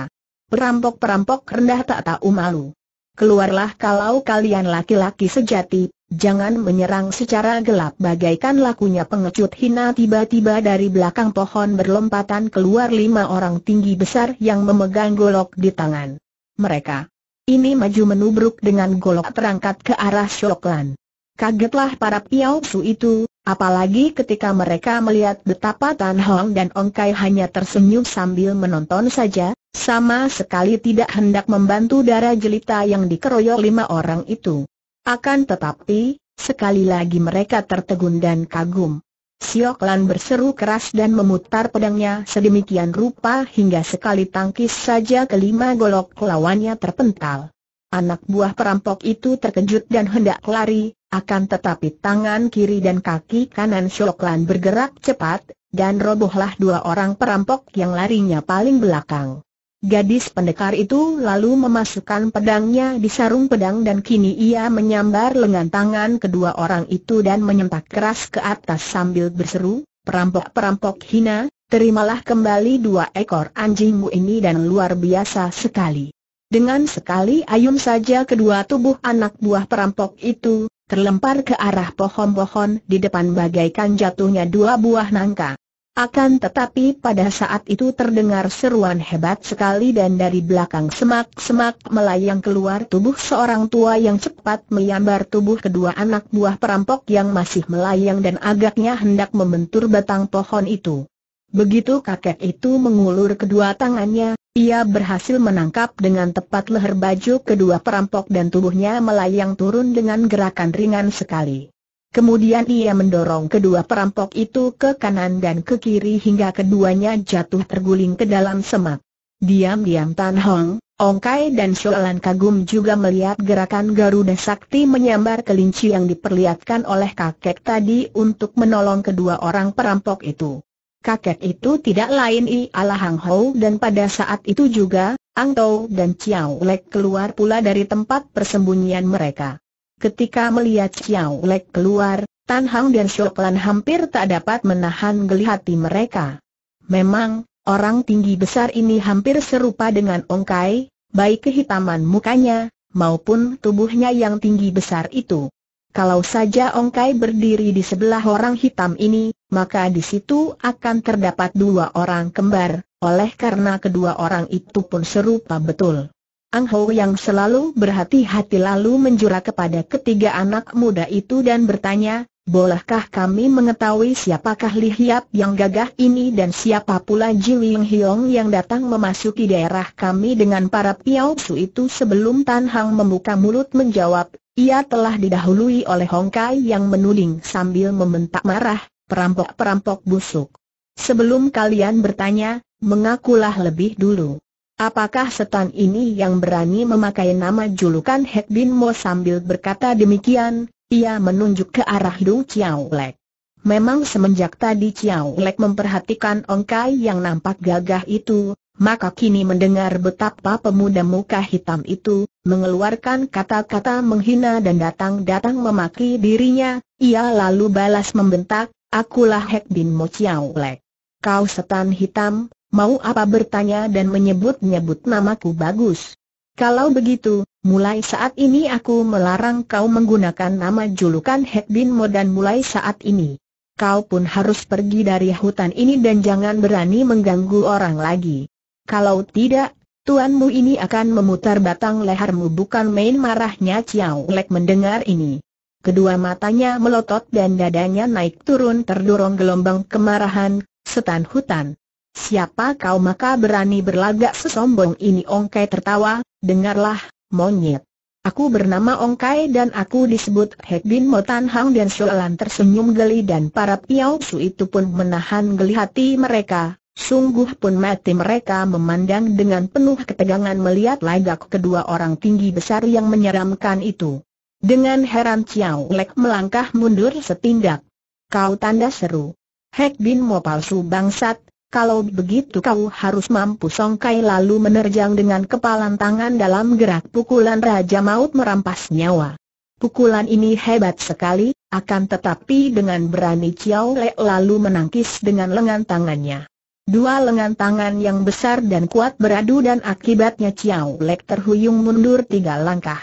Perampok-perampok rendah tak tahu malu. Keluarlah kalau kalian laki-laki sejati, jangan menyerang secara gelap bagaikan lakunya pengecut hina tiba-tiba dari belakang pohon berlompatan keluar lima orang tinggi besar yang memegang golok di tangan. Mereka ini maju menubruk dengan golok terangkat ke arah Shoklan. Kagetlah para Su itu, Apalagi ketika mereka melihat betapa Tan Hong dan Ong Kai hanya tersenyum sambil menonton saja, sama sekali tidak hendak membantu darah jelita yang dikeroyok lima orang itu. Akan tetapi, sekali lagi mereka tertegun dan kagum. Siok Lan berseru keras dan memutar pedangnya sedemikian rupa hingga sekali tangkis saja kelima golok lawannya terpental. Anak buah perampok itu terkejut dan hendak lari, akan tetapi tangan kiri dan kaki kanan Shoklan bergerak cepat, dan robohlah dua orang perampok yang larinya paling belakang. Gadis pendekar itu lalu memasukkan pedangnya di sarung pedang dan kini ia menyambar lengan tangan kedua orang itu dan menyentak keras ke atas sambil berseru, perampok-perampok hina, terimalah kembali dua ekor anjingmu ini dan luar biasa sekali. Dengan sekali ayun saja kedua tubuh anak buah perampok itu, terlempar ke arah pohon-pohon di depan bagaikan jatuhnya dua buah nangka. Akan tetapi pada saat itu terdengar seruan hebat sekali dan dari belakang semak-semak melayang keluar tubuh seorang tua yang cepat menyambar tubuh kedua anak buah perampok yang masih melayang dan agaknya hendak membentur batang pohon itu. Begitu kakek itu mengulur kedua tangannya, ia berhasil menangkap dengan tepat leher baju kedua perampok dan tubuhnya melayang turun dengan gerakan ringan sekali. Kemudian ia mendorong kedua perampok itu ke kanan dan ke kiri hingga keduanya jatuh terguling ke dalam semak. Diam-diam Tan Hong, Ongkai dan Shualan kagum juga melihat gerakan Garuda Sakti menyambar kelinci yang diperlihatkan oleh kakek tadi untuk menolong kedua orang perampok itu kakek itu tidak lain ialah Hang Hou dan pada saat itu juga, Ang Tou dan Chiao Lek keluar pula dari tempat persembunyian mereka. Ketika melihat Chiao Lek keluar, Tan Hang dan Shok Lan hampir tak dapat menahan geli hati mereka. Memang, orang tinggi besar ini hampir serupa dengan Ong Kai, baik kehitaman mukanya, maupun tubuhnya yang tinggi besar itu. Kalau saja Ongkai berdiri di sebelah orang hitam ini, maka di situ akan terdapat dua orang kembar, oleh karena kedua orang itu pun serupa betul. Ang Ho yang selalu berhati-hati lalu menjura kepada ketiga anak muda itu dan bertanya, Bolehkah kami mengetahui siapakah Li Hiap yang gagah ini dan siapa pula Ji Wing Hiong yang datang memasuki daerah kami dengan para Piao su itu sebelum Tan Hang membuka mulut menjawab, ia telah didahului oleh Hong Kai yang menuling sambil membentak marah, perampok-perampok busuk. Sebelum kalian bertanya, mengakulah lebih dulu. Apakah setan ini yang berani memakai nama julukan Hek Bin Mo sambil berkata demikian, ia menunjuk ke arah hidung Chiao Lek. Memang semenjak tadi Chiao Lek memperhatikan Kai yang nampak gagah itu, maka kini mendengar betapa pemuda muka hitam itu, mengeluarkan kata-kata menghina dan datang-datang memaki dirinya, ia lalu balas membentak, akulah Hek Bin Mo Lek. Kau setan hitam, mau apa bertanya dan menyebut-nyebut namaku bagus. Kalau begitu, mulai saat ini aku melarang kau menggunakan nama julukan Hek Bin Mo dan mulai saat ini. Kau pun harus pergi dari hutan ini dan jangan berani mengganggu orang lagi. Kalau tidak, tuanmu ini akan memutar batang lehermu bukan main marahnya Chiao Lek mendengar ini. Kedua matanya melotot dan dadanya naik turun terdorong gelombang kemarahan, setan hutan. Siapa kau maka berani berlagak sesombong ini Ongkai tertawa, dengarlah, monyet. Aku bernama Ongkai dan aku disebut Hek Bin Motan Hang dan Soalan tersenyum geli dan para Piao Su itu pun menahan geli hati mereka, Sungguh pun mati mereka memandang dengan penuh ketegangan melihat lagak kedua orang tinggi besar yang menyeramkan itu. Dengan heran Chiao Lek melangkah mundur setindak. Kau tanda seru. Hek Bin Mo palsu bangsat, kalau begitu kau harus mampu songkai lalu menerjang dengan kepalan tangan dalam gerak pukulan Raja Maut merampas nyawa. Pukulan ini hebat sekali, akan tetapi dengan berani Chiao Lek lalu menangkis dengan lengan tangannya. Dua lengan tangan yang besar dan kuat beradu dan akibatnya Chiao Lek terhuyung mundur tiga langkah.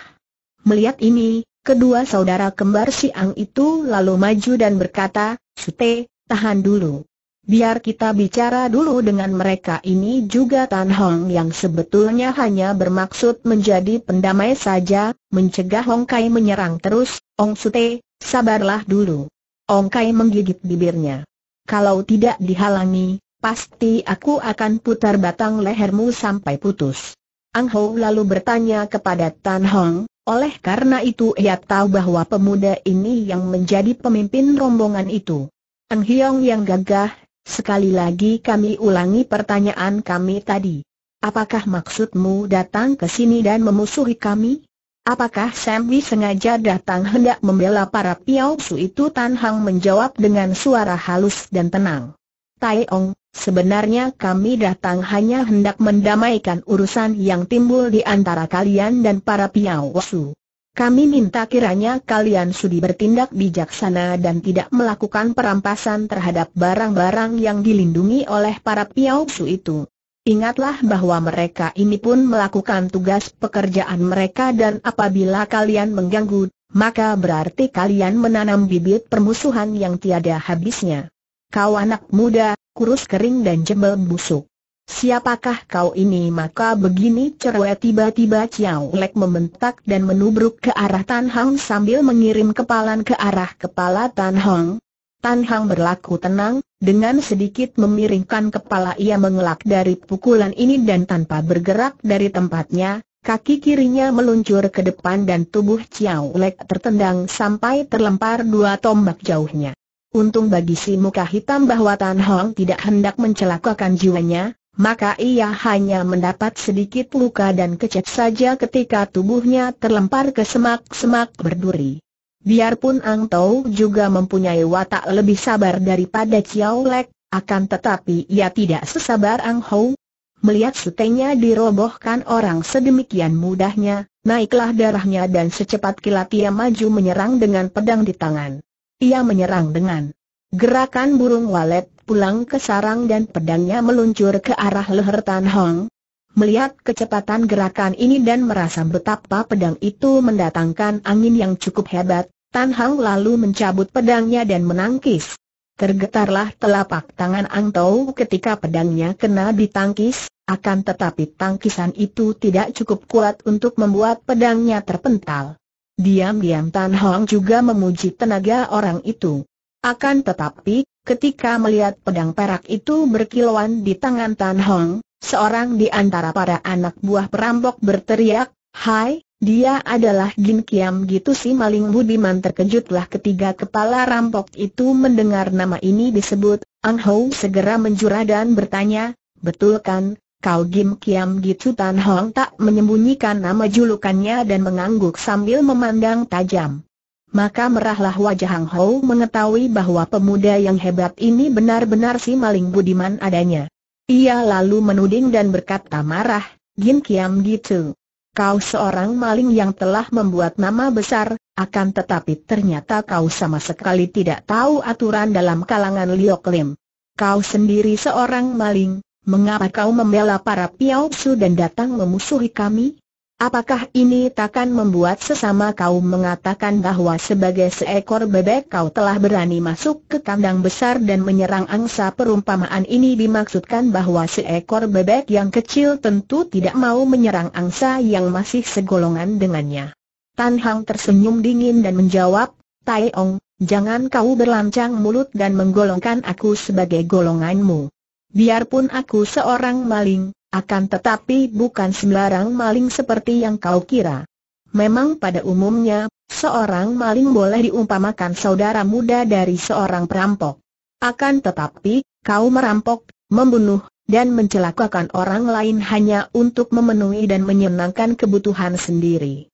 Melihat ini, kedua saudara kembar Siang itu lalu maju dan berkata, Sute, tahan dulu. Biar kita bicara dulu dengan mereka ini juga Tan Hong yang sebetulnya hanya bermaksud menjadi pendamai saja, mencegah Hong Kai menyerang terus, Ong Sute, sabarlah dulu. Ong Kai menggigit bibirnya. Kalau tidak dihalangi, pasti aku akan putar batang lehermu sampai putus. Ang Hou lalu bertanya kepada Tan Hong, oleh karena itu ia tahu bahwa pemuda ini yang menjadi pemimpin rombongan itu. Ang Hiong yang gagah, sekali lagi kami ulangi pertanyaan kami tadi. Apakah maksudmu datang ke sini dan memusuhi kami? Apakah Samwi sengaja datang hendak membela para Piao Su itu? Tan Hang menjawab dengan suara halus dan tenang. Tai Ong, Sebenarnya kami datang hanya hendak mendamaikan urusan yang timbul di antara kalian dan para piawasu. Kami minta kiranya kalian sudi bertindak bijaksana dan tidak melakukan perampasan terhadap barang-barang yang dilindungi oleh para piawasu itu. Ingatlah bahwa mereka ini pun melakukan tugas pekerjaan mereka dan apabila kalian mengganggu, maka berarti kalian menanam bibit permusuhan yang tiada habisnya. Kau anak muda, kurus kering dan jebel busuk. Siapakah kau ini maka begini cerewet tiba-tiba Chiao Lek membentak dan menubruk ke arah Tan Hang sambil mengirim kepalan ke arah kepala Tan Hang. Tan Hang berlaku tenang, dengan sedikit memiringkan kepala ia mengelak dari pukulan ini dan tanpa bergerak dari tempatnya, kaki kirinya meluncur ke depan dan tubuh Chiao Lek tertendang sampai terlempar dua tombak jauhnya. Untung bagi si muka hitam bahwa Tan Hong tidak hendak mencelakakan jiwanya, maka ia hanya mendapat sedikit luka dan kecet saja ketika tubuhnya terlempar ke semak-semak berduri. Biarpun Ang Tau juga mempunyai watak lebih sabar daripada Chiao Lek, akan tetapi ia tidak sesabar Ang Hou. Melihat sutenya dirobohkan orang sedemikian mudahnya, naiklah darahnya dan secepat kilat ia maju menyerang dengan pedang di tangan. Ia menyerang dengan gerakan burung walet pulang ke sarang dan pedangnya meluncur ke arah leher Tan Hong. Melihat kecepatan gerakan ini dan merasa betapa pedang itu mendatangkan angin yang cukup hebat, Tan Hong lalu mencabut pedangnya dan menangkis. Tergetarlah telapak tangan Ang Tau ketika pedangnya kena ditangkis, akan tetapi tangkisan itu tidak cukup kuat untuk membuat pedangnya terpental. Diam-diam Tan Hong juga memuji tenaga orang itu. Akan tetapi, ketika melihat pedang perak itu berkilauan di tangan Tan Hong, seorang di antara para anak buah perampok berteriak, Hai, dia adalah Jin Kiam gitu si maling budiman terkejutlah ketiga kepala rampok itu mendengar nama ini disebut, Ang Ho segera menjura dan bertanya, Betul kan, Kau Gim Kiam Gitu Tan Hong tak menyembunyikan nama julukannya dan mengangguk sambil memandang tajam. Maka merahlah wajah Hang Hou mengetahui bahwa pemuda yang hebat ini benar-benar si maling budiman adanya. Ia lalu menuding dan berkata marah, Gim Kiam Gitu. Kau seorang maling yang telah membuat nama besar, akan tetapi ternyata kau sama sekali tidak tahu aturan dalam kalangan Liok Lim. Kau sendiri seorang maling, Mengapa kau membela para Su dan datang memusuhi kami? Apakah ini takkan membuat sesama kau mengatakan bahwa sebagai seekor bebek kau telah berani masuk ke kandang besar dan menyerang angsa perumpamaan ini dimaksudkan bahwa seekor bebek yang kecil tentu tidak mau menyerang angsa yang masih segolongan dengannya. Tan Hang tersenyum dingin dan menjawab, Tai Ong, jangan kau berlancang mulut dan menggolongkan aku sebagai golonganmu. Biarpun aku seorang maling, akan tetapi bukan sembarang maling seperti yang kau kira. Memang pada umumnya, seorang maling boleh diumpamakan saudara muda dari seorang perampok. Akan tetapi, kau merampok, membunuh, dan mencelakakan orang lain hanya untuk memenuhi dan menyenangkan kebutuhan sendiri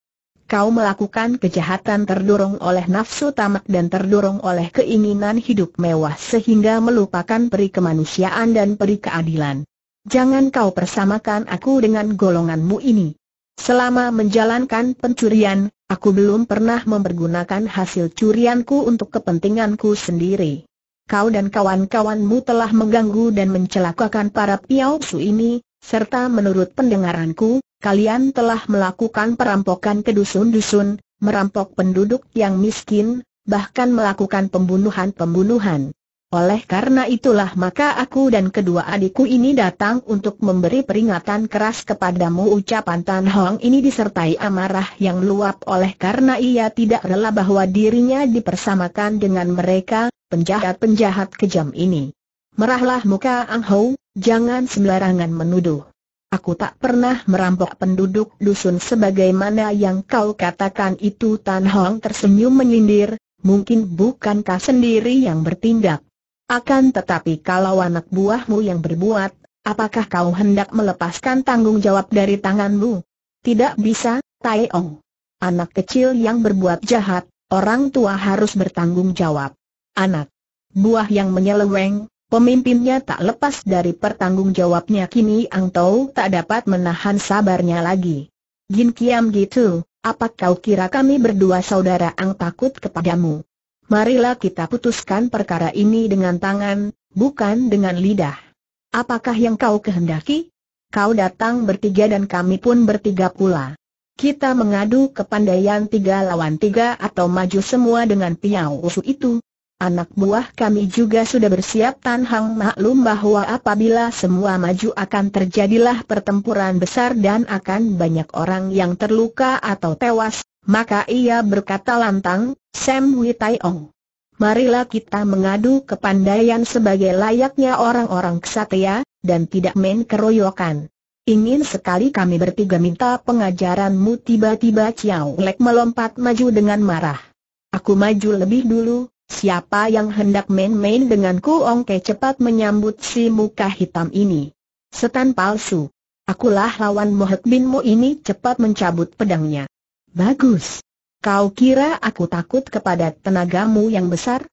kau melakukan kejahatan terdorong oleh nafsu tamak dan terdorong oleh keinginan hidup mewah sehingga melupakan peri kemanusiaan dan peri keadilan. Jangan kau persamakan aku dengan golonganmu ini. Selama menjalankan pencurian, aku belum pernah mempergunakan hasil curianku untuk kepentinganku sendiri. Kau dan kawan-kawanmu telah mengganggu dan mencelakakan para su ini, serta menurut pendengaranku, kalian telah melakukan perampokan ke dusun-dusun, merampok penduduk yang miskin, bahkan melakukan pembunuhan-pembunuhan. Oleh karena itulah maka aku dan kedua adikku ini datang untuk memberi peringatan keras kepadamu ucapan Tan Hong ini disertai amarah yang luap oleh karena ia tidak rela bahwa dirinya dipersamakan dengan mereka, penjahat-penjahat kejam ini. Merahlah muka Ang Hou, jangan sembarangan menuduh. Aku tak pernah merampok penduduk dusun sebagaimana yang kau katakan itu Tan Hong tersenyum menyindir, mungkin bukankah sendiri yang bertindak. Akan tetapi kalau anak buahmu yang berbuat, apakah kau hendak melepaskan tanggung jawab dari tanganmu? Tidak bisa, Tai Ong. Anak kecil yang berbuat jahat, orang tua harus bertanggung jawab. Anak buah yang menyeleweng, Pemimpinnya tak lepas dari pertanggungjawabnya kini Ang Tau tak dapat menahan sabarnya lagi. Jin Kiam gitu, apa kau kira kami berdua saudara Ang takut kepadamu? Marilah kita putuskan perkara ini dengan tangan, bukan dengan lidah. Apakah yang kau kehendaki? Kau datang bertiga dan kami pun bertiga pula. Kita mengadu kepandaian tiga lawan tiga atau maju semua dengan piau usu itu, Anak buah kami juga sudah bersiap Tan Hang maklum bahwa apabila semua maju akan terjadilah pertempuran besar dan akan banyak orang yang terluka atau tewas, maka ia berkata lantang, Sam Wei Tai Ong. Marilah kita mengadu kepandaian sebagai layaknya orang-orang kesatria, dan tidak main keroyokan. Ingin sekali kami bertiga minta pengajaranmu tiba-tiba Chiao Lek melompat maju dengan marah. Aku maju lebih dulu, Siapa yang hendak main-main denganku Ongke cepat menyambut si muka hitam ini. Setan palsu. Akulah lawan Mohek Binmu ini cepat mencabut pedangnya. Bagus. Kau kira aku takut kepada tenagamu yang besar?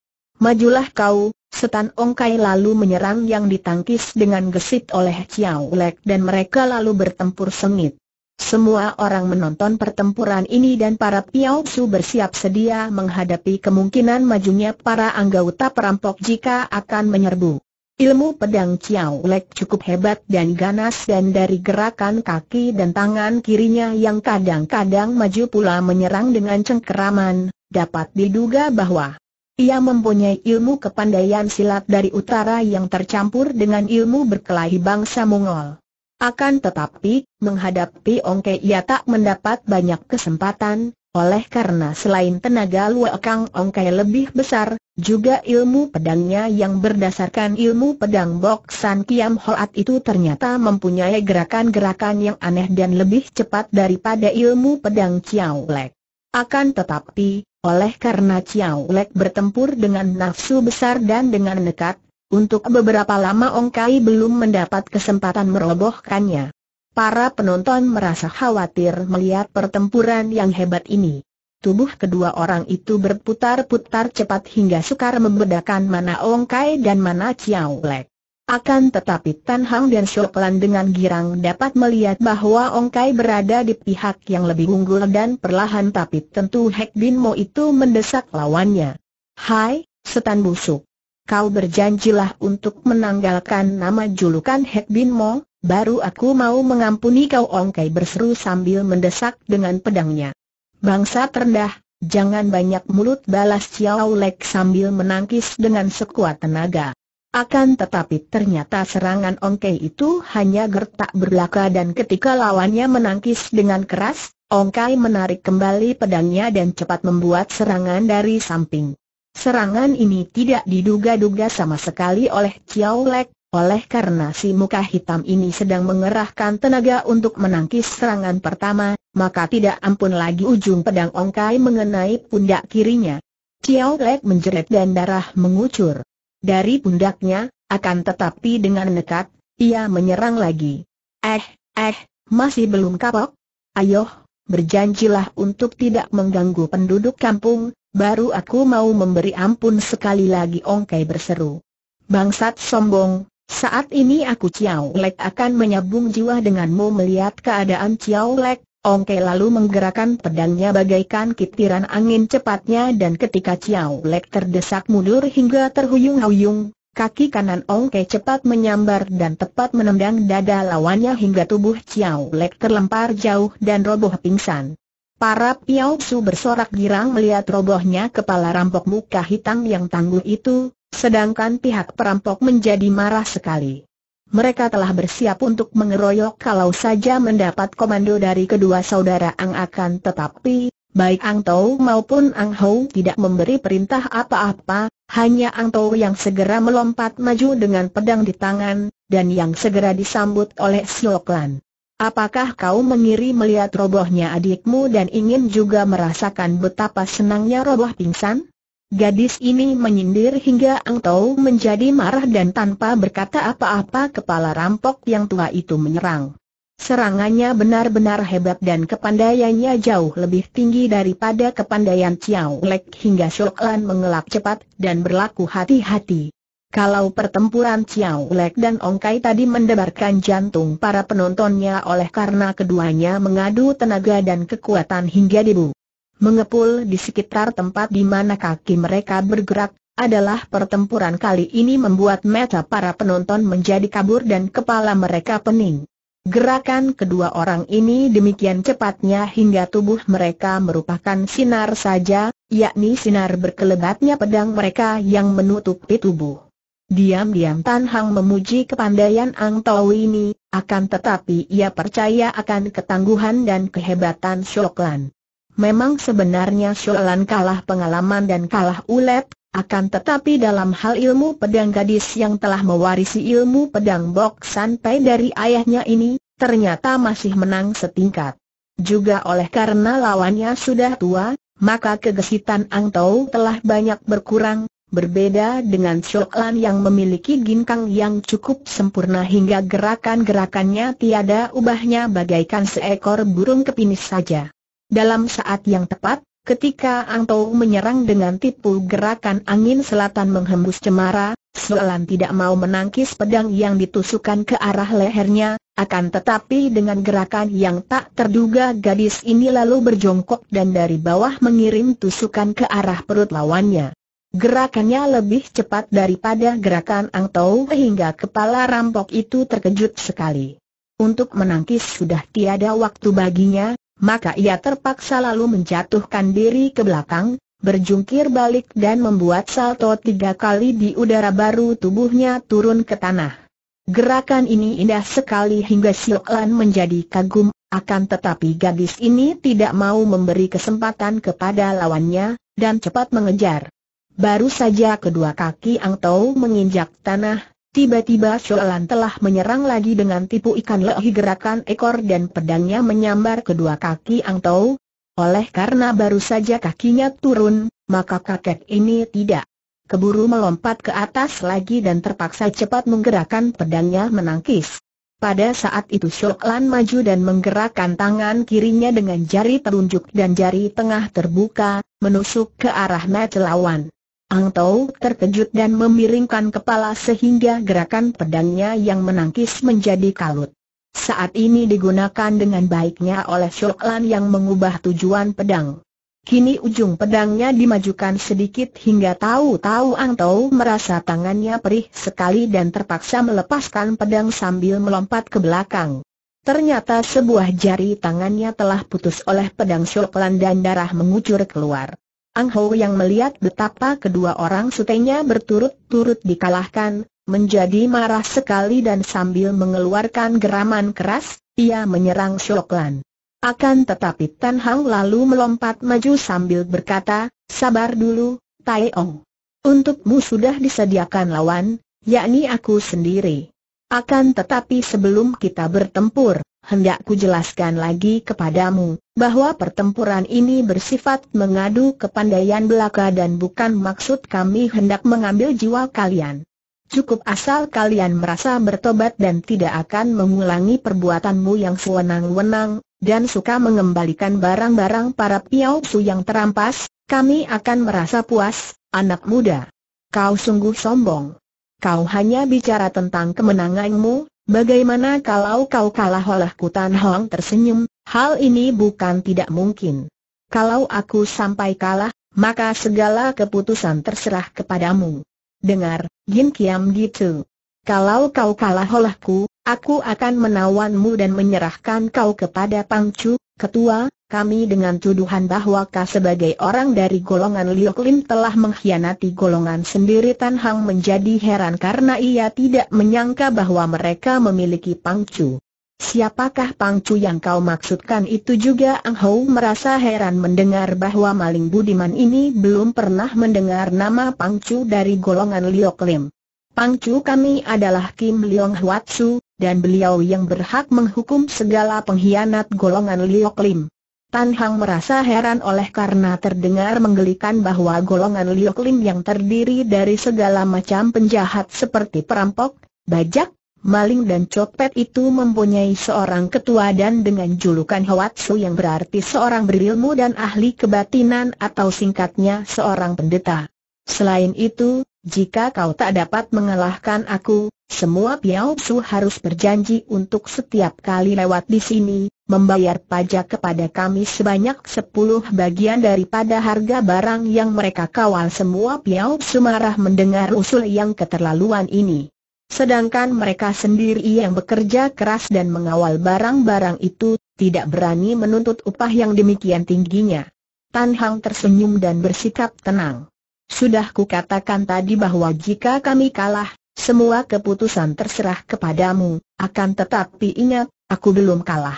Majulah kau, setan Ongkai lalu menyerang yang ditangkis dengan gesit oleh Ciao Lek dan mereka lalu bertempur sengit. Semua orang menonton pertempuran ini dan para Piaosu bersiap sedia menghadapi kemungkinan majunya para anggota perampok jika akan menyerbu. Ilmu pedang Chiao Lek cukup hebat dan ganas dan dari gerakan kaki dan tangan kirinya yang kadang-kadang maju pula menyerang dengan cengkeraman, dapat diduga bahwa ia mempunyai ilmu kepandaian silat dari utara yang tercampur dengan ilmu berkelahi bangsa Mongol. Akan tetapi, menghadapi Ongke ia tak mendapat banyak kesempatan, oleh karena selain tenaga luakang Ongkai lebih besar, juga ilmu pedangnya yang berdasarkan ilmu pedang Boksan Kiam Hoat itu ternyata mempunyai gerakan-gerakan yang aneh dan lebih cepat daripada ilmu pedang Chiao Lek. Akan tetapi, oleh karena Chiao Lek bertempur dengan nafsu besar dan dengan nekat, untuk beberapa lama Ong Kai belum mendapat kesempatan merobohkannya. Para penonton merasa khawatir melihat pertempuran yang hebat ini. Tubuh kedua orang itu berputar-putar cepat hingga sukar membedakan mana Ong Kai dan mana Chiao Lek. Akan tetapi Tan Hang dan Shoplan dengan girang dapat melihat bahwa Ong Kai berada di pihak yang lebih unggul dan perlahan tapi tentu Hek Bin Mo itu mendesak lawannya. Hai, setan busuk kau berjanjilah untuk menanggalkan nama julukan Hek Bin Mo, baru aku mau mengampuni kau Ongkai berseru sambil mendesak dengan pedangnya. Bangsa terendah, jangan banyak mulut balas Chiao Lek sambil menangkis dengan sekuat tenaga. Akan tetapi ternyata serangan Kai itu hanya gertak berlaka dan ketika lawannya menangkis dengan keras, Ongkai menarik kembali pedangnya dan cepat membuat serangan dari samping. Serangan ini tidak diduga-duga sama sekali oleh Chiao Lek, oleh karena si muka hitam ini sedang mengerahkan tenaga untuk menangkis serangan pertama, maka tidak ampun lagi ujung pedang Ongkai mengenai pundak kirinya. Chiao Lek menjerit dan darah mengucur. Dari pundaknya, akan tetapi dengan nekat, ia menyerang lagi. Eh, eh, masih belum kapok? Ayo, berjanjilah untuk tidak mengganggu penduduk kampung, baru aku mau memberi ampun sekali lagi Ongkai berseru. Bangsat sombong, saat ini aku Ciao Lek akan menyambung jiwa denganmu melihat keadaan Ciao Lek, Ongke lalu menggerakkan pedangnya bagaikan kitiran angin cepatnya dan ketika Ciao Lek terdesak mundur hingga terhuyung-huyung, kaki kanan Ongke cepat menyambar dan tepat menendang dada lawannya hingga tubuh Ciao Lek terlempar jauh dan roboh pingsan. Para Su bersorak girang melihat robohnya kepala rampok muka hitam yang tangguh itu, sedangkan pihak perampok menjadi marah sekali. Mereka telah bersiap untuk mengeroyok kalau saja mendapat komando dari kedua saudara Ang akan tetapi, baik Ang Tau maupun Ang Hou tidak memberi perintah apa-apa, hanya Ang Tau yang segera melompat maju dengan pedang di tangan, dan yang segera disambut oleh Sioklan. Apakah kau mengiri melihat robohnya adikmu dan ingin juga merasakan betapa senangnya roboh pingsan? Gadis ini menyindir hingga Ang Tau menjadi marah dan tanpa berkata apa-apa kepala rampok yang tua itu menyerang. Serangannya benar-benar hebat dan kepandaiannya jauh lebih tinggi daripada kepandaian Chiao Lek hingga Shoklan mengelap mengelak cepat dan berlaku hati-hati. Kalau pertempuran Chiao Lek dan Ongkai tadi mendebarkan jantung para penontonnya oleh karena keduanya mengadu tenaga dan kekuatan hingga dibu. Mengepul di sekitar tempat di mana kaki mereka bergerak, adalah pertempuran kali ini membuat mata para penonton menjadi kabur dan kepala mereka pening. Gerakan kedua orang ini demikian cepatnya hingga tubuh mereka merupakan sinar saja, yakni sinar berkelebatnya pedang mereka yang menutupi tubuh. Diam-diam Tan Hang memuji kepandaian Ang Tau ini, akan tetapi ia percaya akan ketangguhan dan kehebatan Shoklan. Memang sebenarnya Shoklan kalah pengalaman dan kalah ulet, akan tetapi dalam hal ilmu pedang gadis yang telah mewarisi ilmu pedang Bok Sanpai dari ayahnya ini, ternyata masih menang setingkat. Juga oleh karena lawannya sudah tua, maka kegesitan Ang Tau telah banyak berkurang, berbeda dengan Lan yang memiliki ginkang yang cukup sempurna hingga gerakan-gerakannya tiada ubahnya bagaikan seekor burung kepinis saja. Dalam saat yang tepat, ketika Ang Tou menyerang dengan tipu gerakan angin selatan menghembus cemara, Soalan tidak mau menangkis pedang yang ditusukkan ke arah lehernya, akan tetapi dengan gerakan yang tak terduga gadis ini lalu berjongkok dan dari bawah mengirim tusukan ke arah perut lawannya. Gerakannya lebih cepat daripada gerakan Ang Tau hingga kepala rampok itu terkejut sekali. Untuk menangkis sudah tiada waktu baginya, maka ia terpaksa lalu menjatuhkan diri ke belakang, berjungkir balik dan membuat salto tiga kali di udara baru tubuhnya turun ke tanah. Gerakan ini indah sekali hingga Siok Lan menjadi kagum, akan tetapi gadis ini tidak mau memberi kesempatan kepada lawannya, dan cepat mengejar. Baru saja kedua kaki Ang Tau menginjak tanah, tiba-tiba Sholan telah menyerang lagi dengan tipu ikan lehi gerakan ekor dan pedangnya menyambar kedua kaki Ang Tau. Oleh karena baru saja kakinya turun, maka kakek ini tidak keburu melompat ke atas lagi dan terpaksa cepat menggerakkan pedangnya menangkis. Pada saat itu Sholan maju dan menggerakkan tangan kirinya dengan jari telunjuk dan jari tengah terbuka, menusuk ke arah Mat lawan. Ang Tau terkejut dan memiringkan kepala sehingga gerakan pedangnya yang menangkis menjadi kalut. Saat ini digunakan dengan baiknya oleh Shok Lan yang mengubah tujuan pedang. Kini ujung pedangnya dimajukan sedikit hingga tahu-tahu Ang Tau merasa tangannya perih sekali dan terpaksa melepaskan pedang sambil melompat ke belakang. Ternyata sebuah jari tangannya telah putus oleh pedang Shok Lan dan darah mengucur keluar. Ang Ho yang melihat betapa kedua orang sutenya berturut-turut dikalahkan, menjadi marah sekali dan sambil mengeluarkan geraman keras, ia menyerang Shoklan. Akan tetapi Tan Hang lalu melompat maju sambil berkata, sabar dulu, Tai Ong. Untukmu sudah disediakan lawan, yakni aku sendiri. Akan tetapi sebelum kita bertempur, hendak ku jelaskan lagi kepadamu, bahwa pertempuran ini bersifat mengadu kepandaian belaka dan bukan maksud kami hendak mengambil jiwa kalian. Cukup asal kalian merasa bertobat dan tidak akan mengulangi perbuatanmu yang sewenang-wenang, dan suka mengembalikan barang-barang para su yang terampas, kami akan merasa puas, anak muda. Kau sungguh sombong. Kau hanya bicara tentang kemenanganmu, Bagaimana kalau kau kalah oleh Kutan Hong tersenyum, hal ini bukan tidak mungkin. Kalau aku sampai kalah, maka segala keputusan terserah kepadamu. Dengar, Jin Kiam gitu. Kalau kau kalah olehku, aku akan menawanmu dan menyerahkan kau kepada Pang Chu. Ketua, kami dengan tuduhan bahwa kau sebagai orang dari golongan Liu Lim telah mengkhianati golongan sendiri Tan Hang menjadi heran karena ia tidak menyangka bahwa mereka memiliki pangcu. Siapakah pangcu yang kau maksudkan itu juga Ang Hou merasa heran mendengar bahwa maling budiman ini belum pernah mendengar nama pangcu dari golongan Liu Lim. Pangcu kami adalah Kim Leong Huatsu, dan beliau yang berhak menghukum segala pengkhianat golongan Liok Lim. Tan Hang merasa heran oleh karena terdengar menggelikan bahwa golongan Liok Lim yang terdiri dari segala macam penjahat seperti perampok, bajak, maling dan copet itu mempunyai seorang ketua dan dengan julukan Su yang berarti seorang berilmu dan ahli kebatinan atau singkatnya seorang pendeta. Selain itu, jika kau tak dapat mengalahkan aku, semua Piao Su harus berjanji untuk setiap kali lewat di sini, membayar pajak kepada kami sebanyak 10 bagian daripada harga barang yang mereka kawal semua Piao Su marah mendengar usul yang keterlaluan ini. Sedangkan mereka sendiri yang bekerja keras dan mengawal barang-barang itu, tidak berani menuntut upah yang demikian tingginya. Tan Hang tersenyum dan bersikap tenang. Sudah kukatakan tadi bahwa jika kami kalah, semua keputusan terserah kepadamu, akan tetapi ingat, aku belum kalah.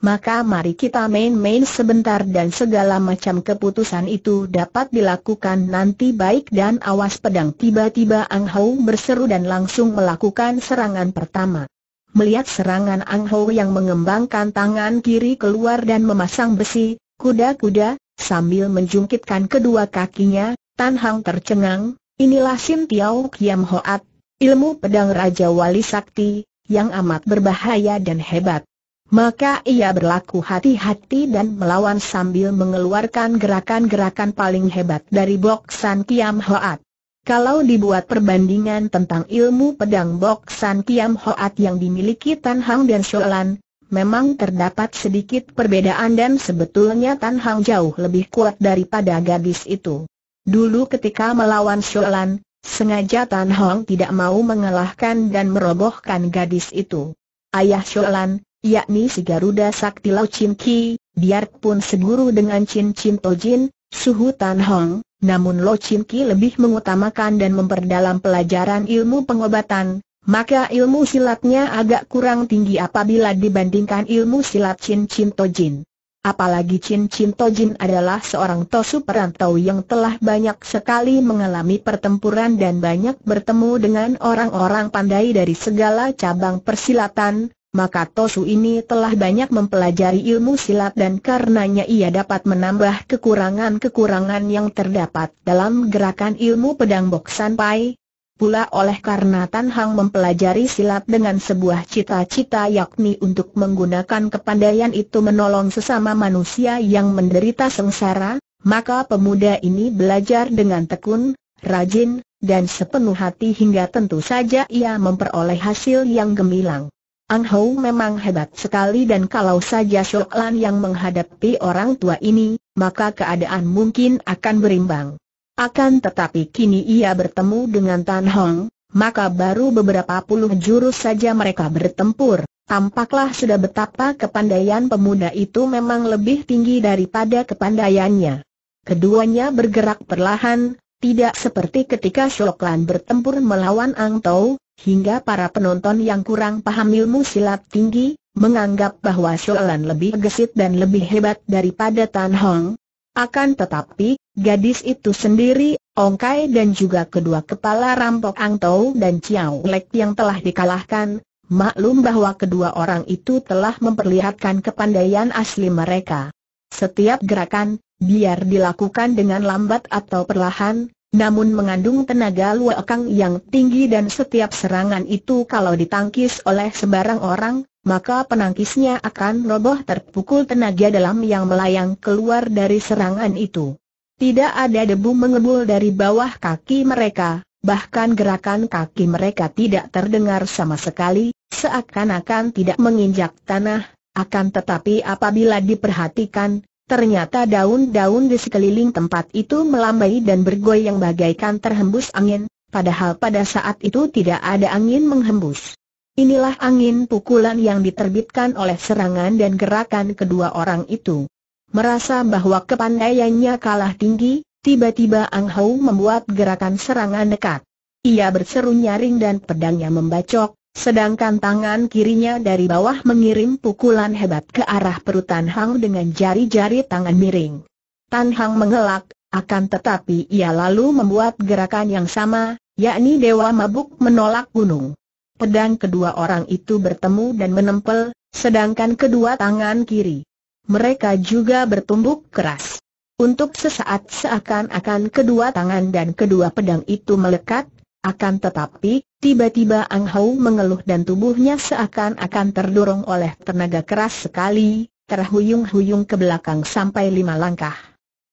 Maka mari kita main-main sebentar dan segala macam keputusan itu dapat dilakukan nanti baik dan awas pedang tiba-tiba Ang Hou berseru dan langsung melakukan serangan pertama. Melihat serangan Ang Hou yang mengembangkan tangan kiri keluar dan memasang besi, kuda-kuda, sambil menjungkitkan kedua kakinya, Tan Hang tercengang, inilah Sin Tiao Kiam Hoat, ilmu pedang Raja Wali Sakti, yang amat berbahaya dan hebat. Maka ia berlaku hati-hati dan melawan sambil mengeluarkan gerakan-gerakan paling hebat dari Boksan Kiam Hoat. Kalau dibuat perbandingan tentang ilmu pedang Boksan Kiam Hoat yang dimiliki Tan Hang dan Sholan, memang terdapat sedikit perbedaan dan sebetulnya Tan Hang jauh lebih kuat daripada gadis itu. Dulu ketika melawan Sholan, sengaja Tan Hong tidak mau mengalahkan dan merobohkan gadis itu. Ayah Sholan, yakni si Garuda Sakti Lau Chin Ki, biarpun seguru dengan Chin Chin Tojin, suhu Tan Hong, namun Lau Chin Ki lebih mengutamakan dan memperdalam pelajaran ilmu pengobatan, maka ilmu silatnya agak kurang tinggi apabila dibandingkan ilmu silat Chin Chin Tojin. Apalagi Chin Chin Tojin adalah seorang Tosu perantau yang telah banyak sekali mengalami pertempuran dan banyak bertemu dengan orang-orang pandai dari segala cabang persilatan, maka Tosu ini telah banyak mempelajari ilmu silat dan karenanya ia dapat menambah kekurangan-kekurangan yang terdapat dalam gerakan ilmu pedang Boksan Pai, Pula oleh karena Tan Hang mempelajari silat dengan sebuah cita-cita yakni untuk menggunakan kepandaian itu menolong sesama manusia yang menderita sengsara, maka pemuda ini belajar dengan tekun, rajin, dan sepenuh hati hingga tentu saja ia memperoleh hasil yang gemilang. Ang Hou memang hebat sekali dan kalau saja Shou yang menghadapi orang tua ini, maka keadaan mungkin akan berimbang. Akan tetapi kini ia bertemu dengan Tan Hong, maka baru beberapa puluh jurus saja mereka bertempur. Tampaklah sudah betapa kepandaian pemuda itu memang lebih tinggi daripada kepandaiannya. Keduanya bergerak perlahan, tidak seperti ketika Shoklan bertempur melawan Ang Tau, hingga para penonton yang kurang paham ilmu silat tinggi, menganggap bahwa Shoklan lebih gesit dan lebih hebat daripada Tan Hong. Akan tetapi, Gadis itu sendiri, Ongkai dan juga kedua kepala rampok Tau dan Chiao Lek yang telah dikalahkan, maklum bahwa kedua orang itu telah memperlihatkan kepandaian asli mereka. Setiap gerakan, biar dilakukan dengan lambat atau perlahan, namun mengandung tenaga luakang yang tinggi dan setiap serangan itu kalau ditangkis oleh sebarang orang, maka penangkisnya akan roboh terpukul tenaga dalam yang melayang keluar dari serangan itu. Tidak ada debu mengebul dari bawah kaki mereka, bahkan gerakan kaki mereka tidak terdengar sama sekali, seakan-akan tidak menginjak tanah, akan tetapi apabila diperhatikan, ternyata daun-daun di sekeliling tempat itu melambai dan bergoyang bagaikan terhembus angin, padahal pada saat itu tidak ada angin menghembus. Inilah angin pukulan yang diterbitkan oleh serangan dan gerakan kedua orang itu. Merasa bahwa kepandaiannya kalah tinggi, tiba-tiba Ang Hou membuat gerakan serangan dekat. Ia berseru nyaring dan pedangnya membacok, sedangkan tangan kirinya dari bawah mengirim pukulan hebat ke arah perut Tan Hang dengan jari-jari tangan miring. Tan Hang mengelak, akan tetapi ia lalu membuat gerakan yang sama, yakni Dewa Mabuk menolak gunung. Pedang kedua orang itu bertemu dan menempel, sedangkan kedua tangan kiri mereka juga bertumbuk keras. Untuk sesaat seakan-akan kedua tangan dan kedua pedang itu melekat, akan tetapi, tiba-tiba Ang Hau mengeluh dan tubuhnya seakan-akan terdorong oleh tenaga keras sekali, terhuyung-huyung ke belakang sampai lima langkah.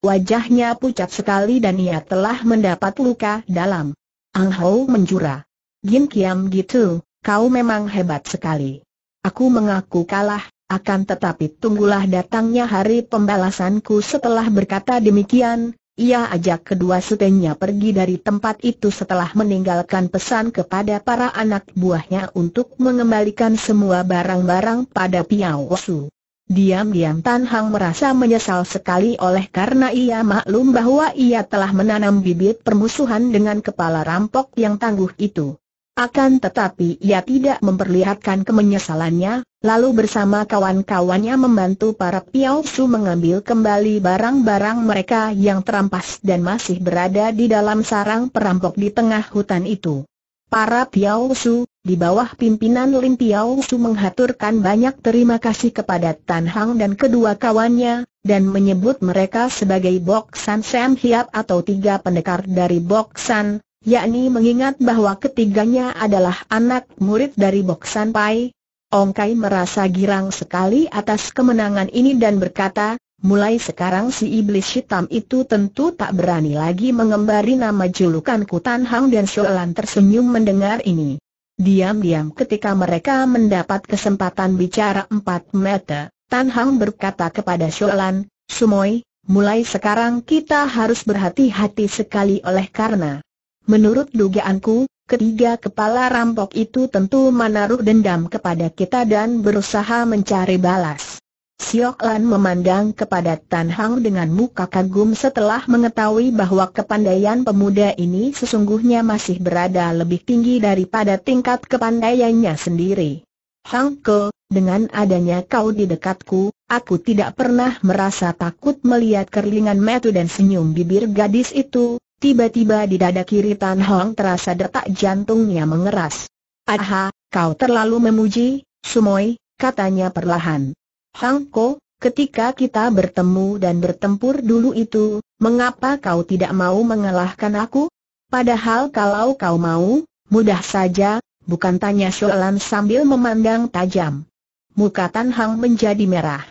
Wajahnya pucat sekali dan ia telah mendapat luka dalam. Ang Hau menjura. Gin Kiam gitu, kau memang hebat sekali. Aku mengaku kalah, akan tetapi tunggulah datangnya hari pembalasanku setelah berkata demikian, ia ajak kedua sutenya pergi dari tempat itu setelah meninggalkan pesan kepada para anak buahnya untuk mengembalikan semua barang-barang pada Piao Su. Diam-diam Tan Hang merasa menyesal sekali oleh karena ia maklum bahwa ia telah menanam bibit permusuhan dengan kepala rampok yang tangguh itu. Akan tetapi ia tidak memperlihatkan kemenyesalannya, lalu bersama kawan-kawannya membantu para Piausu mengambil kembali barang-barang mereka yang terampas dan masih berada di dalam sarang perampok di tengah hutan itu. Para Piausu, di bawah pimpinan Lim Piausu menghaturkan banyak terima kasih kepada Tan Hang dan kedua kawannya, dan menyebut mereka sebagai Boksan Sam Hiap atau tiga pendekar dari Boksan, yakni mengingat bahwa ketiganya adalah anak murid dari Boksan Pai. Ongkai merasa girang sekali atas kemenangan ini dan berkata, mulai sekarang si iblis hitam itu tentu tak berani lagi mengembari nama julukanku Tan Hang dan Shuolan tersenyum mendengar ini. Diam-diam ketika mereka mendapat kesempatan bicara empat meter, Tan Hang berkata kepada Shuolan, Sumoy, mulai sekarang kita harus berhati-hati sekali oleh karena Menurut dugaanku, ketiga kepala rampok itu tentu menaruh dendam kepada kita dan berusaha mencari balas. Siok Lan memandang kepada Tan Hang dengan muka kagum setelah mengetahui bahwa kepandaian pemuda ini sesungguhnya masih berada lebih tinggi daripada tingkat kepandaiannya sendiri. Hang Ke, dengan adanya kau di dekatku, aku tidak pernah merasa takut melihat kerlingan metu dan senyum bibir gadis itu, Tiba-tiba di dada kiri Tan Hong terasa detak jantungnya mengeras. Aha, kau terlalu memuji, Sumoy, katanya perlahan. Hang Ko, ketika kita bertemu dan bertempur dulu itu, mengapa kau tidak mau mengalahkan aku? Padahal kalau kau mau, mudah saja, bukan tanya soalan sambil memandang tajam. Muka Tan Hang menjadi merah.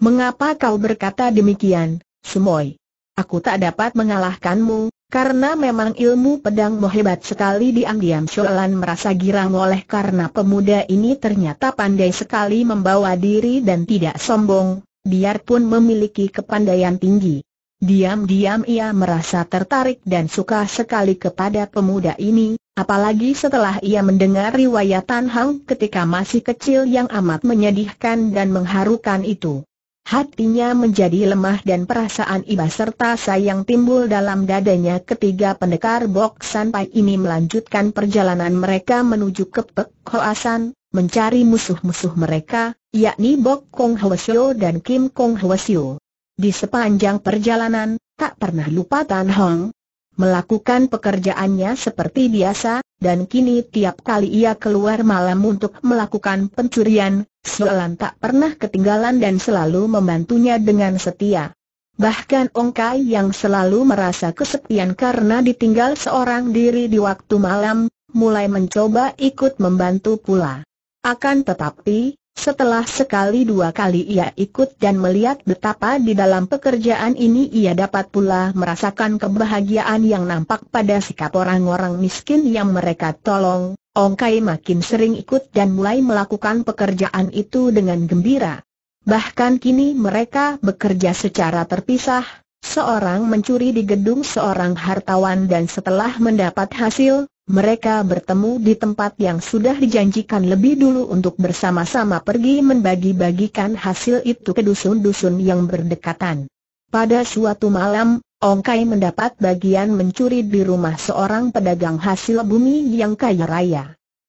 Mengapa kau berkata demikian, Sumoy? Aku tak dapat mengalahkanmu, karena memang ilmu pedang hebat sekali diam-diam Sholan merasa girang oleh karena pemuda ini ternyata pandai sekali membawa diri dan tidak sombong, biarpun memiliki kepandaian tinggi. Diam-diam ia merasa tertarik dan suka sekali kepada pemuda ini, apalagi setelah ia mendengar riwayat Hang ketika masih kecil yang amat menyedihkan dan mengharukan itu. Hatinya menjadi lemah dan perasaan iba serta sayang timbul dalam dadanya ketiga pendekar Bok Sanpai ini melanjutkan perjalanan mereka menuju ke Pek Hoasan, mencari musuh-musuh mereka, yakni Bok Kong Hwasyo dan Kim Kong Hwasyo. Di sepanjang perjalanan, tak pernah lupa Tan Hong melakukan pekerjaannya seperti biasa, dan kini tiap kali ia keluar malam untuk melakukan pencurian, Soalan tak pernah ketinggalan dan selalu membantunya dengan setia. Bahkan Ong Kai yang selalu merasa kesepian karena ditinggal seorang diri di waktu malam, mulai mencoba ikut membantu pula. Akan tetapi, setelah sekali dua kali ia ikut dan melihat betapa di dalam pekerjaan ini ia dapat pula merasakan kebahagiaan yang nampak pada sikap orang-orang miskin yang mereka tolong, Ongkai makin sering ikut dan mulai melakukan pekerjaan itu dengan gembira. Bahkan kini mereka bekerja secara terpisah, seorang mencuri di gedung seorang hartawan dan setelah mendapat hasil, mereka bertemu di tempat yang sudah dijanjikan lebih dulu untuk bersama-sama pergi membagi-bagikan hasil itu ke dusun-dusun yang berdekatan. Pada suatu malam, Ongkai mendapat bagian mencuri di rumah seorang pedagang hasil bumi yang kaya raya.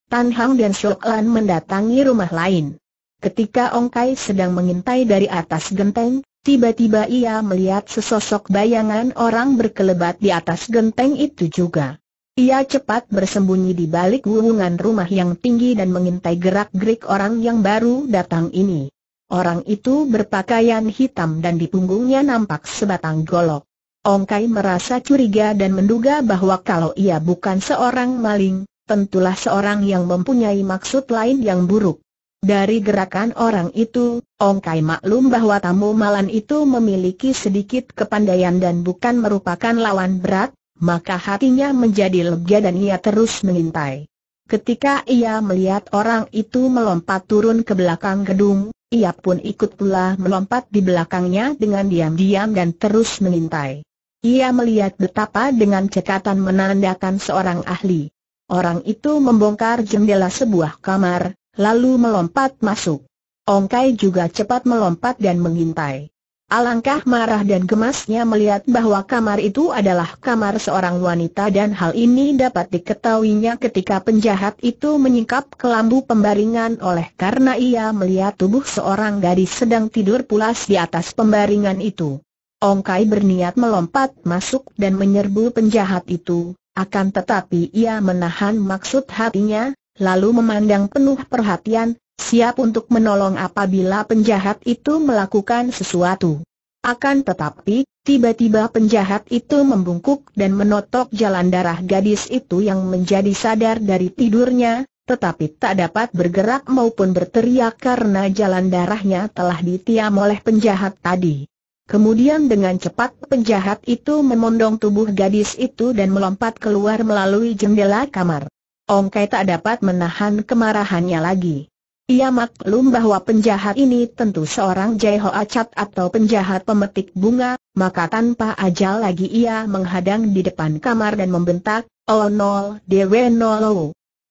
Tan Hang dan Shok mendatangi rumah lain. Ketika Ongkai sedang mengintai dari atas genteng, tiba-tiba ia melihat sesosok bayangan orang berkelebat di atas genteng itu juga. Ia cepat bersembunyi di balik gulungan rumah yang tinggi dan mengintai gerak-gerik orang yang baru datang ini. Orang itu berpakaian hitam dan di punggungnya nampak sebatang golok. Kai merasa curiga dan menduga bahwa kalau ia bukan seorang maling, tentulah seorang yang mempunyai maksud lain yang buruk. Dari gerakan orang itu, Kai maklum bahwa tamu malam itu memiliki sedikit kepandaian dan bukan merupakan lawan berat, maka hatinya menjadi lega dan ia terus mengintai. Ketika ia melihat orang itu melompat turun ke belakang gedung, ia pun ikut pula melompat di belakangnya dengan diam-diam dan terus mengintai. Ia melihat betapa dengan cekatan menandakan seorang ahli. Orang itu membongkar jendela sebuah kamar, lalu melompat masuk. Ongkai juga cepat melompat dan mengintai. Alangkah marah dan gemasnya melihat bahwa kamar itu adalah kamar seorang wanita dan hal ini dapat diketahuinya ketika penjahat itu menyingkap kelambu pembaringan oleh karena ia melihat tubuh seorang gadis sedang tidur pulas di atas pembaringan itu. Ongkai berniat melompat masuk dan menyerbu penjahat itu, akan tetapi ia menahan maksud hatinya, lalu memandang penuh perhatian siap untuk menolong apabila penjahat itu melakukan sesuatu. Akan tetapi, tiba-tiba penjahat itu membungkuk dan menotok jalan darah gadis itu yang menjadi sadar dari tidurnya, tetapi tak dapat bergerak maupun berteriak karena jalan darahnya telah ditiam oleh penjahat tadi. Kemudian dengan cepat penjahat itu memondong tubuh gadis itu dan melompat keluar melalui jendela kamar. Ongkai tak dapat menahan kemarahannya lagi. Ia maklum bahwa penjahat ini tentu seorang jeho Acat atau penjahat pemetik bunga, maka tanpa ajal lagi ia menghadang di depan kamar dan membentak, Oh nol, dewe